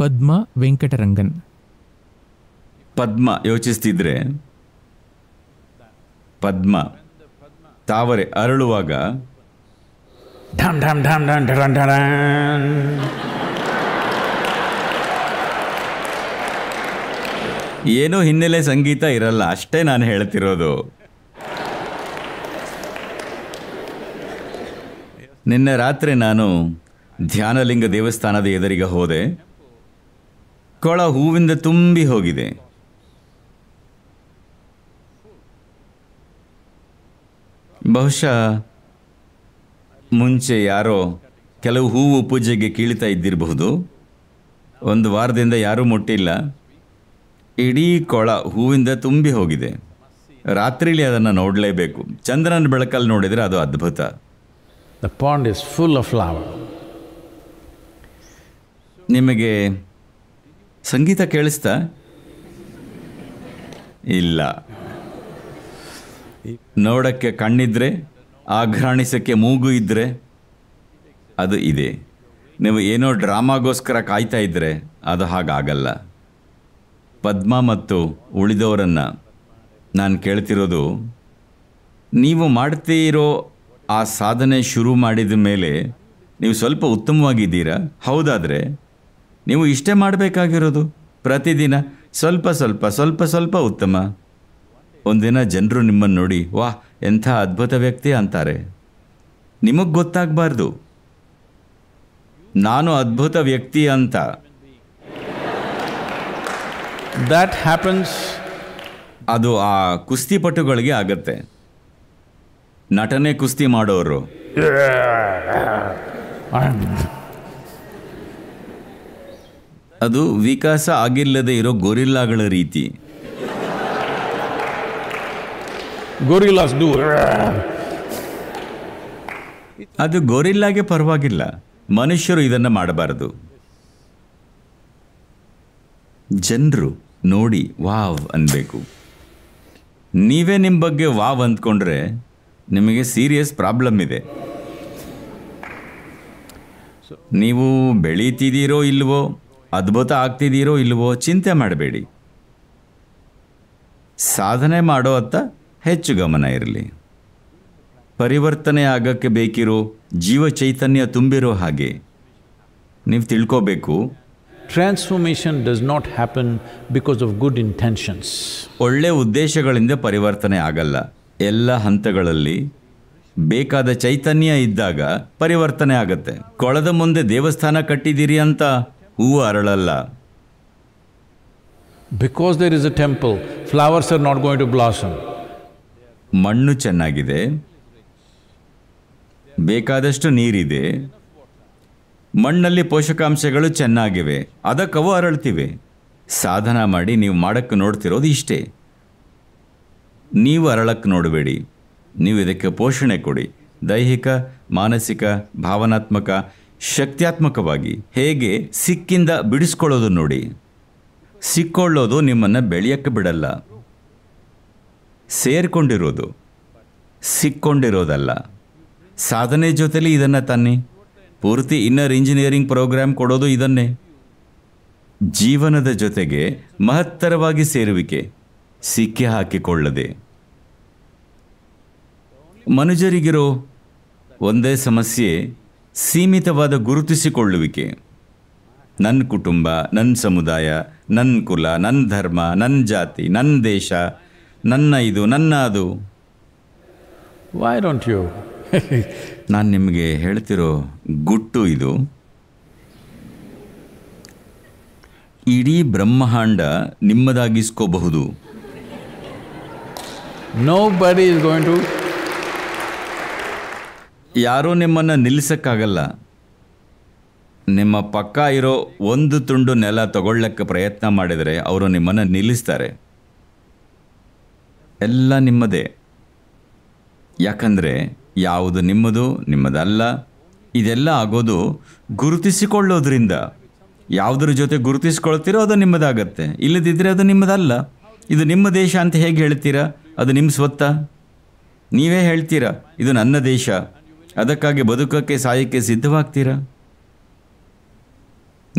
ಪದ್ಮ ವೆಂಕಟರಂಗನ್ ಪದ್ಮ ಯೋಚಿಸ್ತಿದ್ರೆ ಪದ್ಮ ತಾವರೆ ಅರಳುವಾಗ ಢಮ್ ಢಮ್ ಢಮ್ ಢಮ್ ಏನೂ ಹಿನ್ನೆಲೆ ಸಂಗೀತ ಇರಲ್ಲ ಅಷ್ಟೇ ನಾನು ಹೇಳ್ತಿರೋದು ನಿನ್ನೆ ರಾತ್ರಿ ನಾನು ಧ್ಯಾನಲಿಂಗ ದೇವಸ್ಥಾನದ ಎದುರಿಗೆ ಹೋದೆ ಕೊಳ ಹೂವಿಂದ ತುಂಬಿ ಹೋಗಿದೆ ಬಹುಶಃ ಮುಂಚೆ ಯಾರೋ ಕೆಲವು ಹೂವು ಪೂಜೆಗೆ ಕೀಳ್ತಾ ಇದ್ದಿರಬಹುದು ಒಂದು ವಾರದಿಂದ ಯಾರೂ ಮುಟ್ಟಿಲ್ಲ ಇಡೀ ಕೊಳ ಹೂವಿಂದ ತುಂಬಿ ಹೋಗಿದೆ ರಾತ್ರಿಲಿ ಅದನ್ನು ನೋಡಲೇಬೇಕು ಚಂದ್ರನ ಬೆಳಕಲ್ಲಿ ನೋಡಿದರೆ ಅದು ಅದ್ಭುತ the pond is full of flower ನಿಮಗೆ ಸಂಗೀತ ಕೇಳಿಸ್ತಾ ಇಲ್ಲ ನೋಡೋಕ್ಕೆ ಕಣ್ಣಿದ್ರೆ ಆಘ್ರಾಣಿಸಕ್ಕೆ ಮೂಗು ಇದ್ದರೆ ಅದು ಇದೆ ನೀವು ಏನೋ ಡ್ರಾಮಾಗೋಸ್ಕರ ಕಾಯ್ತಾ ಇದ್ದರೆ ಅದು ಹಾಗಾಗಲ್ಲ ಪದ್ಮ ಮತ್ತು ಉಳಿದವರನ್ನು ನಾನು ಕೇಳ್ತಿರೋದು ನೀವು ಮಾಡ್ತಿರೋ ಆ ಸಾಧನೆ ಶುರು ಮಾಡಿದ ಮೇಲೆ ನೀವು ಸ್ವಲ್ಪ ಉತ್ತಮವಾಗಿದ್ದೀರಾ ಹೌದಾದರೆ ನೀವು ಇಷ್ಟೇ ಮಾಡಬೇಕಾಗಿರೋದು ಪ್ರತಿದಿನ ಸ್ವಲ್ಪ ಸ್ವಲ್ಪ ಸ್ವಲ್ಪ ಸ್ವಲ್ಪ ಉತ್ತಮ ಒಂದಿನ ಜನರು ನಿಮ್ಮನ್ನು ನೋಡಿ ವಾಹ್ ಎಂಥ ಅದ್ಭುತ ವ್ಯಕ್ತಿ ಅಂತಾರೆ ನಿಮಗೆ ಗೊತ್ತಾಗಬಾರ್ದು ನಾನು ಅದ್ಭುತ ವ್ಯಕ್ತಿ ಅಂತ ದ್ಯಾಟ್ ಹ್ಯಾಪನ್ಸ್ ಅದು ಆ ಕುಸ್ತಿಪಟುಗಳಿಗೆ ಆಗತ್ತೆ ನಟನೆ ಕುಸ್ತಿ ಮಾಡೋರು ಅದು ವಿಕಾಸ ಆಗಿಲ್ಲದೆ ಇರೋ ಗೊರಿಲ್ಲಾಗಳ ರೀತಿ ಗೊರಿಲ್ಲಾಸ್ ಅದು ಗೊರಿಲ್ಲಾಗೆ ಪರವಾಗಿಲ್ಲ ಮನುಷ್ಯರು ಇದನ್ನು ಮಾಡಬಾರದು ಜನರು ನೋಡಿ ವಾವ್ ಅನ್ಬೇಕು ನೀವೇ ನಿಮ್ಮ ಬಗ್ಗೆ ವಾವ್ ಅಂದ್ಕೊಂಡ್ರೆ ನಿಮಗೆ ಸೀರಿಯಸ್ ಪ್ರಾಬ್ಲಮ್ ಇದೆ ನೀವು ಬೆಳೀತಿದ್ದೀರೋ ಇಲ್ವೋ ಅದ್ಭುತ ಆಗ್ತಿದ್ದೀರೋ ಇಲ್ಲವೋ ಚಿಂತೆ ಮಾಡಬೇಡಿ ಸಾಧನೆ ಮಾಡೋ ಅತ್ತ ಹೆಚ್ಚು ಗಮನ ಇರಲಿ ಪರಿವರ್ತನೆ ಆಗಕ್ಕೆ ಬೇಕಿರೋ ಜೀವ ಚೈತನ್ಯ ತುಂಬಿರೋ ಹಾಗೆ ನೀವು ತಿಳ್ಕೋಬೇಕು transformation does not happen because of good intentions ಒಳ್ಳೆ ಉದ್ದೇಶಗಳಿಂದ ಪರಿವರ್ತನೆ ಆಗಲ್ಲ ಎಲ್ಲ ಹಂತಗಳಲ್ಲಿ ಬೇಕಾದ ಚೈತನ್ಯ ಇದ್ದಾಗ ಪರಿವರ್ತನೆ ಆಗತ್ತೆ ಕೊಳದ ಮುಂದೆ ದೇವಸ್ಥಾನ ಕಟ್ಟಿದ್ದೀರಿ ಅಂತ ಹೂವು ಅರಳಲ್ಲ because there is a temple flowers are not going to blossom ಮಣ್ಣು ಚೆನ್ನಾಗಿದೆ ಬೇಕಾದಷ್ಟು ನೀರಿದೆ ಮಣ್ಣಲ್ಲಿ ಪೋಷಕಾಂಶಗಳು ಚೆನ್ನಾಗಿವೆ ಅದಕ್ಕವು ಅರಳ್ತಿವೆ ಸಾಧನ ಮಾಡಿ ನೀವು ಮಾಡಕ್ಕೆ ನೋಡ್ತಿರೋದು ಇಷ್ಟೇ ನೀವು ಅರಳಕ್ಕೆ ನೋಡಬೇಡಿ ನೀವು ಇದಕ್ಕೆ ಪೋಷಣೆ ಕೊಡಿ ದೈಹಿಕ ಮಾನಸಿಕ ಭಾವನಾತ್ಮಕ ಶಕ್ತ್ಯಾತ್ಮಕವಾಗಿ ಹೇಗೆ ಸಿಕ್ಕಿಂದ ಬಿಡಿಸ್ಕೊಳ್ಳೋದು ನೋಡಿ ಸಿಕ್ಕೊಳ್ಳೋದು ನಿಮ್ಮನ್ನು ಬೆಳೆಯಕ್ಕೆ ಬಿಡಲ್ಲ ಸೇರಿಕೊಂಡಿರೋದು ಸಿಕ್ಕೊಂಡಿರೋದಲ್ಲ ಸಾಧನೆ ಜೊತೆಲಿ ಇದನ್ನು ತನ್ನಿ ಪೂರ್ತಿ ಇನ್ನರ್ ಇಂಜಿನಿಯರಿಂಗ್ ಪ್ರೋಗ್ರಾಮ್ ಕೊಡೋದು ಇದನ್ನೇ ಜೀವನದ ಜೊತೆಗೆ ಮಹತ್ತರವಾಗಿ ಸೇರುವಿಕೆ ಸಿಕ್ಕಿ ಹಾಕಿಕೊಳ್ಳದೆ ಮನುಜರಿಗಿರೋ ಒಂದೇ ಸಮಸ್ಯೆ ಸೀಮಿತವಾದ ಗುರುತಿಸಿಕೊಳ್ಳುವಿಕೆ ನನ್ನ ಕುಟುಂಬ ನನ್ನ ಸಮುದಾಯ ನನ್ನ ಕುಲ ನನ್ನ ಧರ್ಮ ನನ್ನ ಜಾತಿ ನನ್ನ ದೇಶ ನನ್ನ ಇದು ನನ್ನ ಅದು ವೈ ಡೋಂಟ್ ಯು ನಾನು ನಿಮಗೆ ಹೇಳ್ತಿರೋ ಗುಟ್ಟು ಇದು ಇಡೀ ಬ್ರಹ್ಮಾಂಡ ನಿಮ್ಮದಾಗಿಸ್ಕೋಬಹುದು nobody is going to ಯಾರೂ ನಿಮ್ಮನ್ನು ನಿಲ್ಲಿಸೋಕ್ಕಾಗಲ್ಲ ನಿಮ್ಮ ಪಕ್ಕ ಇರೋ ಒಂದು ತುಂಡು ನೆಲ ತಗೊಳ್ಳಕ್ಕೆ ಪ್ರಯತ್ನ ಮಾಡಿದರೆ ಅವರು ನಿಮ್ಮನ್ನು ನಿಲ್ಲಿಸ್ತಾರೆ ಎಲ್ಲ ನಿಮ್ಮದೇ ಯಾಕಂದರೆ ಯಾವುದು ನಿಮ್ಮದು ನಿಮ್ಮದಲ್ಲ ಇದೆಲ್ಲ ಆಗೋದು ಗುರುತಿಸಿಕೊಳ್ಳೋದ್ರಿಂದ ಯಾವುದ್ರ ಜೊತೆ ಗುರುತಿಸ್ಕೊಳ್ತೀರೋ ಅದು ನಿಮ್ಮದಾಗತ್ತೆ ಇಲ್ಲದಿದ್ದರೆ ಅದು ನಿಮ್ಮದಲ್ಲ ಇದು ನಿಮ್ಮ ದೇಶ ಅಂತ ಹೇಗೆ ಹೇಳ್ತೀರಾ ಅದು ನಿಮ್ಮ ಸ್ವತ್ತ ನೀವೇ ಹೇಳ್ತೀರಾ ಇದು ನನ್ನ ದೇಶ ಅದಕ್ಕಾಗಿ ಬದುಕಕ್ಕೆ ಸಾಯಕ್ಕೆ ಸಿದ್ಧವಾಗ್ತೀರಾ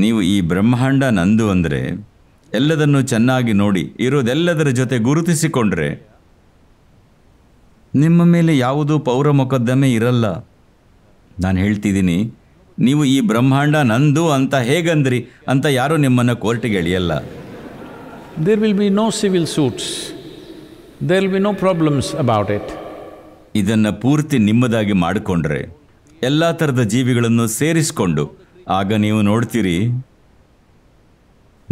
ನೀವು ಈ ಬ್ರಹ್ಮಾಂಡ ನಂದು ಅಂದರೆ ಎಲ್ಲದನ್ನು ಚೆನ್ನಾಗಿ ನೋಡಿ ಇರೋದೆಲ್ಲದರ ಜೊತೆ ಗುರುತಿಸಿಕೊಂಡ್ರೆ ನಿಮ್ಮ ಮೇಲೆ ಯಾವುದೂ ಪೌರ ಮೊಕದ್ದಮೆ ಇರಲ್ಲ ನಾನು ಹೇಳ್ತಿದ್ದೀನಿ ನೀವು ಈ ಬ್ರಹ್ಮಾಂಡ ನಂದು ಅಂತ ಹೇಗಂದ್ರಿ ಅಂತ ಯಾರೂ ನಿಮ್ಮನ್ನು ಕೋರ್ಟಿಗೆ ಎಳೆಯಲ್ಲ there will be no civil suits there will be no problems about it ಇದನ್ನು ಪೂರ್ತಿ ನಿಮ್ಮದಾಗಿ ಮಾಡಿಕೊಂಡ್ರೆ ಎಲ್ಲ ಥರದ ಜೀವಿಗಳನ್ನು ಸೇರಿಸಿಕೊಂಡು ಆಗ ನೀವು ನೋಡ್ತೀರಿ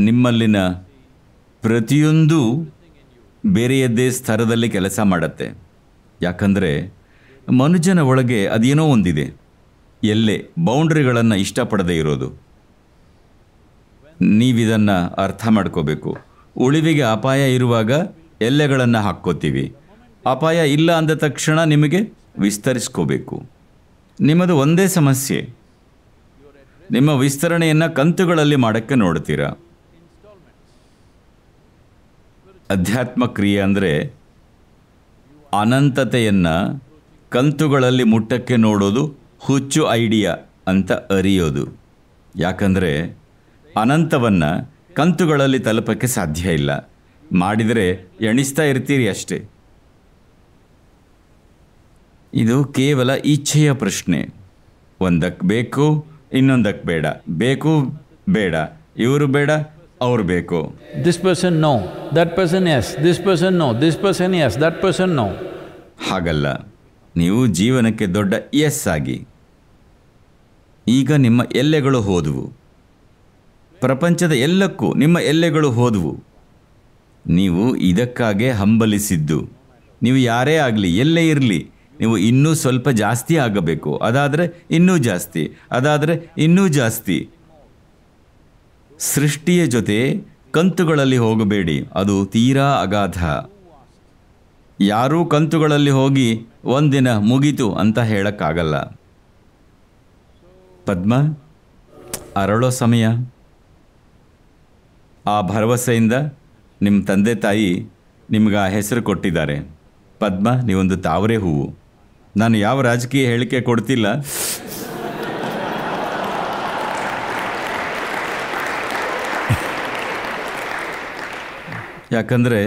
ನಿಮ್ಮಲ್ಲಿನ ಪ್ರತಿಯೊಂದು ಬೇರೆಯದ್ದೇ ಸ್ಥರದಲ್ಲಿ ಕೆಲಸ ಮಾಡತ್ತೆ ಯಾಕಂದರೆ ಮನುಜನ ಒಳಗೆ ಅದೇನೋ ಒಂದಿದೆ ಎಲ್ಲೇ ಬೌಂಡ್ರಿಗಳನ್ನು ಇಷ್ಟಪಡದೇ ಇರೋದು ನೀವಿದನ್ನು ಅರ್ಥ ಮಾಡ್ಕೋಬೇಕು ಉಳಿವಿಗೆ ಅಪಾಯ ಇರುವಾಗ ಎಲ್ಲೆಗಳನ್ನು ಹಾಕ್ಕೋತೀವಿ ಅಪಾಯ ಇಲ್ಲ ಅಂದ ತಕ್ಷಣ ನಿಮಗೆ ವಿಸ್ತರಿಸ್ಕೋಬೇಕು ನಿಮ್ಮದು ಒಂದೇ ಸಮಸ್ಯೆ ನಿಮ್ಮ ವಿಸ್ತರಣೆಯನ್ನು ಕಂತುಗಳಲ್ಲಿ ಮಾಡೋಕ್ಕೆ ನೋಡ್ತೀರಾ ಅಧ್ಯಾತ್ಮ ಕ್ರಿಯೆ ಅಂದರೆ ಅನಂತತೆಯನ್ನು ಕಂತುಗಳಲ್ಲಿ ಮುಟ್ಟಕ್ಕೆ ನೋಡೋದು ಹುಚ್ಚು ಐಡಿಯಾ ಅಂತ ಅರಿಯೋದು ಯಾಕಂದರೆ ಅನಂತವನ್ನು ಕಂತುಗಳಲ್ಲಿ ತಲುಪಕ್ಕೆ ಸಾಧ್ಯ ಇಲ್ಲ ಮಾಡಿದರೆ ಎಣಿಸ್ತಾ ಇರ್ತೀರಿ ಅಷ್ಟೇ ಇದು ಕೇವಲ ಇಚ್ಛೆಯ ಪ್ರಶ್ನೆ ಒಂದಕ್ಕೆ ಬೇಕು ಇನ್ನೊಂದಕ್ಕೆ ಬೇಡ ಬೇಕು ಬೇಡ ಇವರು ಬೇಡ ಅವ್ರು ಬೇಕು this person no that person yes this person no this person yes that person no ಹಾಗಲ್ಲ ನೀವು ಜೀವನಕ್ಕೆ ದೊಡ್ಡ ಎಸ್ ಆಗಿ ಈಗ ನಿಮ್ಮ ಎಲ್ಲೆಗಳು ಹೋದವು ಪ್ರಪಂಚದ ಎಲ್ಲಕ್ಕೂ ನಿಮ್ಮ ಎಲ್ಲೆಗಳು ಹೋದವು ನೀವು ಇದಕ್ಕಾಗೆ ಹಂಬಲಿಸಿದ್ದು ನೀವು ಯಾರೇ ಆಗಲಿ ಎಲ್ಲೇ ಇರಲಿ ನೀವು ಇನ್ನೂ ಸ್ವಲ್ಪ ಜಾಸ್ತಿ ಆಗಬೇಕು ಅದಾದರೆ ಇನ್ನೂ ಜಾಸ್ತಿ ಅದಾದರೆ ಇನ್ನೂ ಜಾಸ್ತಿ ಸೃಷ್ಟಿಯ ಜೊತೆ ಕಂತುಗಳಲ್ಲಿ ಹೋಗಬೇಡಿ ಅದು ತೀರಾ ಅಗಾಧ ಯಾರೂ ಕಂತುಗಳಲ್ಲಿ ಹೋಗಿ ಒಂದಿನ ಮುಗಿತು ಅಂತ ಹೇಳಕ್ಕಾಗಲ್ಲ ಪದ್ಮ ಅರಳೋ ಸಮಯ ಆ ಭರವಸೆಯಿಂದ ನಿಮ್ಮ ತಂದೆ ತಾಯಿ ನಿಮ್ಗೆ ಆ ಹೆಸರು ಕೊಟ್ಟಿದ್ದಾರೆ ಪದ್ಮ ನೀವೊಂದು ತಾವರೆ ಹೂವು ನಾನು ಯಾವ ರಾಜಕೀಯ ಹೇಳಿಕೆ ಕೊಡ್ತಿಲ್ಲ ಯಾಕಂದರೆ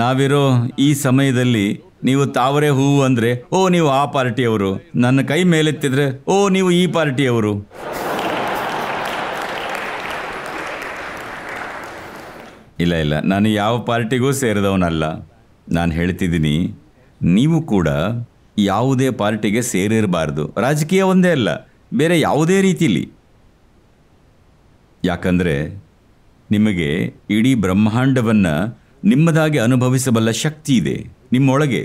ನಾವಿರೋ ಈ ಸಮಯದಲ್ಲಿ ನೀವು ತಾವರೆ ಹೂವು ಅಂದರೆ ಓ ನೀವು ಆ ಪಾರ್ಟಿಯವರು ನನ್ನ ಕೈ ಮೇಲೆತ್ತಿದ್ರೆ ಓ ನೀವು ಈ ಪಾರ್ಟಿಯವರು ಇಲ್ಲ ಇಲ್ಲ ನಾನು ಯಾವ ಪಾರ್ಟಿಗೂ ಸೇರಿದವನಲ್ಲ ನಾನು ಹೇಳ್ತಿದ್ದೀನಿ ನೀವು ಕೂಡ ಯಾವುದೇ ಪಾರ್ಟಿಗೆ ಸೇರಿರಬಾರ್ದು ರಾಜಕೀಯ ಒಂದೇ ಅಲ್ಲ ಬೇರೆ ಯಾವುದೇ ರೀತಿಯಲ್ಲಿ ಯಾಕಂದರೆ ನಿಮಗೆ ಇಡೀ ಬ್ರಹ್ಮಾಂಡವನ್ನು ನಿಮ್ಮದಾಗಿ ಅನುಭವಿಸಬಲ್ಲ ಶಕ್ತಿ ಇದೆ ನಿಮ್ಮೊಳಗೆ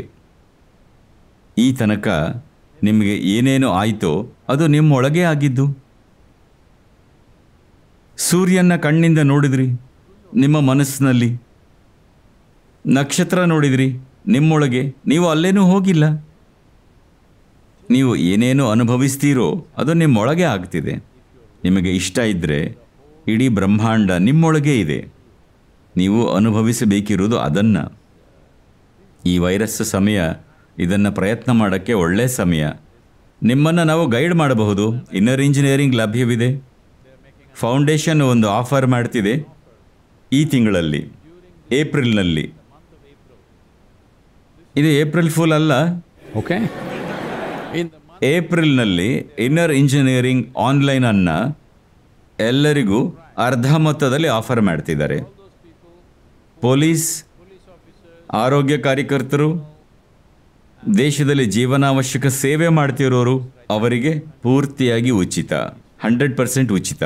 ಈ ತನಕ ನಿಮಗೆ ಏನೇನು ಆಯಿತೋ ಅದು ನಿಮ್ಮೊಳಗೆ ಆಗಿದ್ದು ಸೂರ್ಯನ ಕಣ್ಣಿಂದ ನೋಡಿದ್ರಿ ನಿಮ್ಮ ಮನಸ್ಸಿನಲ್ಲಿ ನಕ್ಷತ್ರ ನೋಡಿದ್ರಿ ನಿಮ್ಮೊಳಗೆ ನೀವು ಅಲ್ಲೇನೂ ಹೋಗಿಲ್ಲ ನೀವು ಏನೇನು ಅನುಭವಿಸ್ತೀರೋ ಅದು ನಿಮ್ಮೊಳಗೆ ಆಗ್ತಿದೆ ನಿಮಗೆ ಇಷ್ಟ ಇದ್ದರೆ ಇಡೀ ಬ್ರಹ್ಮಾಂಡ ನಿಮ್ಮೊಳಗೆ ಇದೆ ನೀವು ಅನುಭವಿಸಬೇಕಿರುವುದು ಅದನ್ನು ಈ ವೈರಸ್ ಸಮಯ ಇದನ್ನು ಪ್ರಯತ್ನ ಮಾಡೋಕ್ಕೆ ಒಳ್ಳೆಯ ಸಮಯ ನಿಮ್ಮನ್ನು ನಾವು ಗೈಡ್ ಮಾಡಬಹುದು ಇನ್ನರ್ ಇಂಜಿನಿಯರಿಂಗ್ ಲಭ್ಯವಿದೆ ಫೌಂಡೇಶನ್ ಒಂದು ಆಫರ್ ಮಾಡ್ತಿದೆ ಈ ತಿಂಗಳಲ್ಲಿ ಏಪ್ರಿಲ್ನಲ್ಲಿ ಇದು ಏಪ್ರಿಲ್ ಫುಲ್ ಅಲ್ಲ ಓಕೆ ಏಪ್ರಿಲ್ನಲ್ಲಿ ಇನ್ನರ್ ಇಂಜಿನಿಯರಿಂಗ್ ಆನ್ಲೈನ್ ಅನ್ನು ಎಲ್ಲರಿಗೂ ಅರ್ಧ ಮೊತ್ತದಲ್ಲಿ ಆಫರ್ ಮಾಡ್ತಿದ್ದಾರೆ ಪೊಲೀಸ್ ಆರೋಗ್ಯ ಕಾರ್ಯಕರ್ತರು ದೇಶದಲ್ಲಿ ಜೀವನಾವಶ್ಯಕ ಸೇವೆ ಮಾಡ್ತಿರೋರು ಅವರಿಗೆ ಪೂರ್ತಿಯಾಗಿ ಉಚಿತ ಹಂಡ್ರೆಡ್ ಪರ್ಸೆಂಟ್ ಉಚಿತ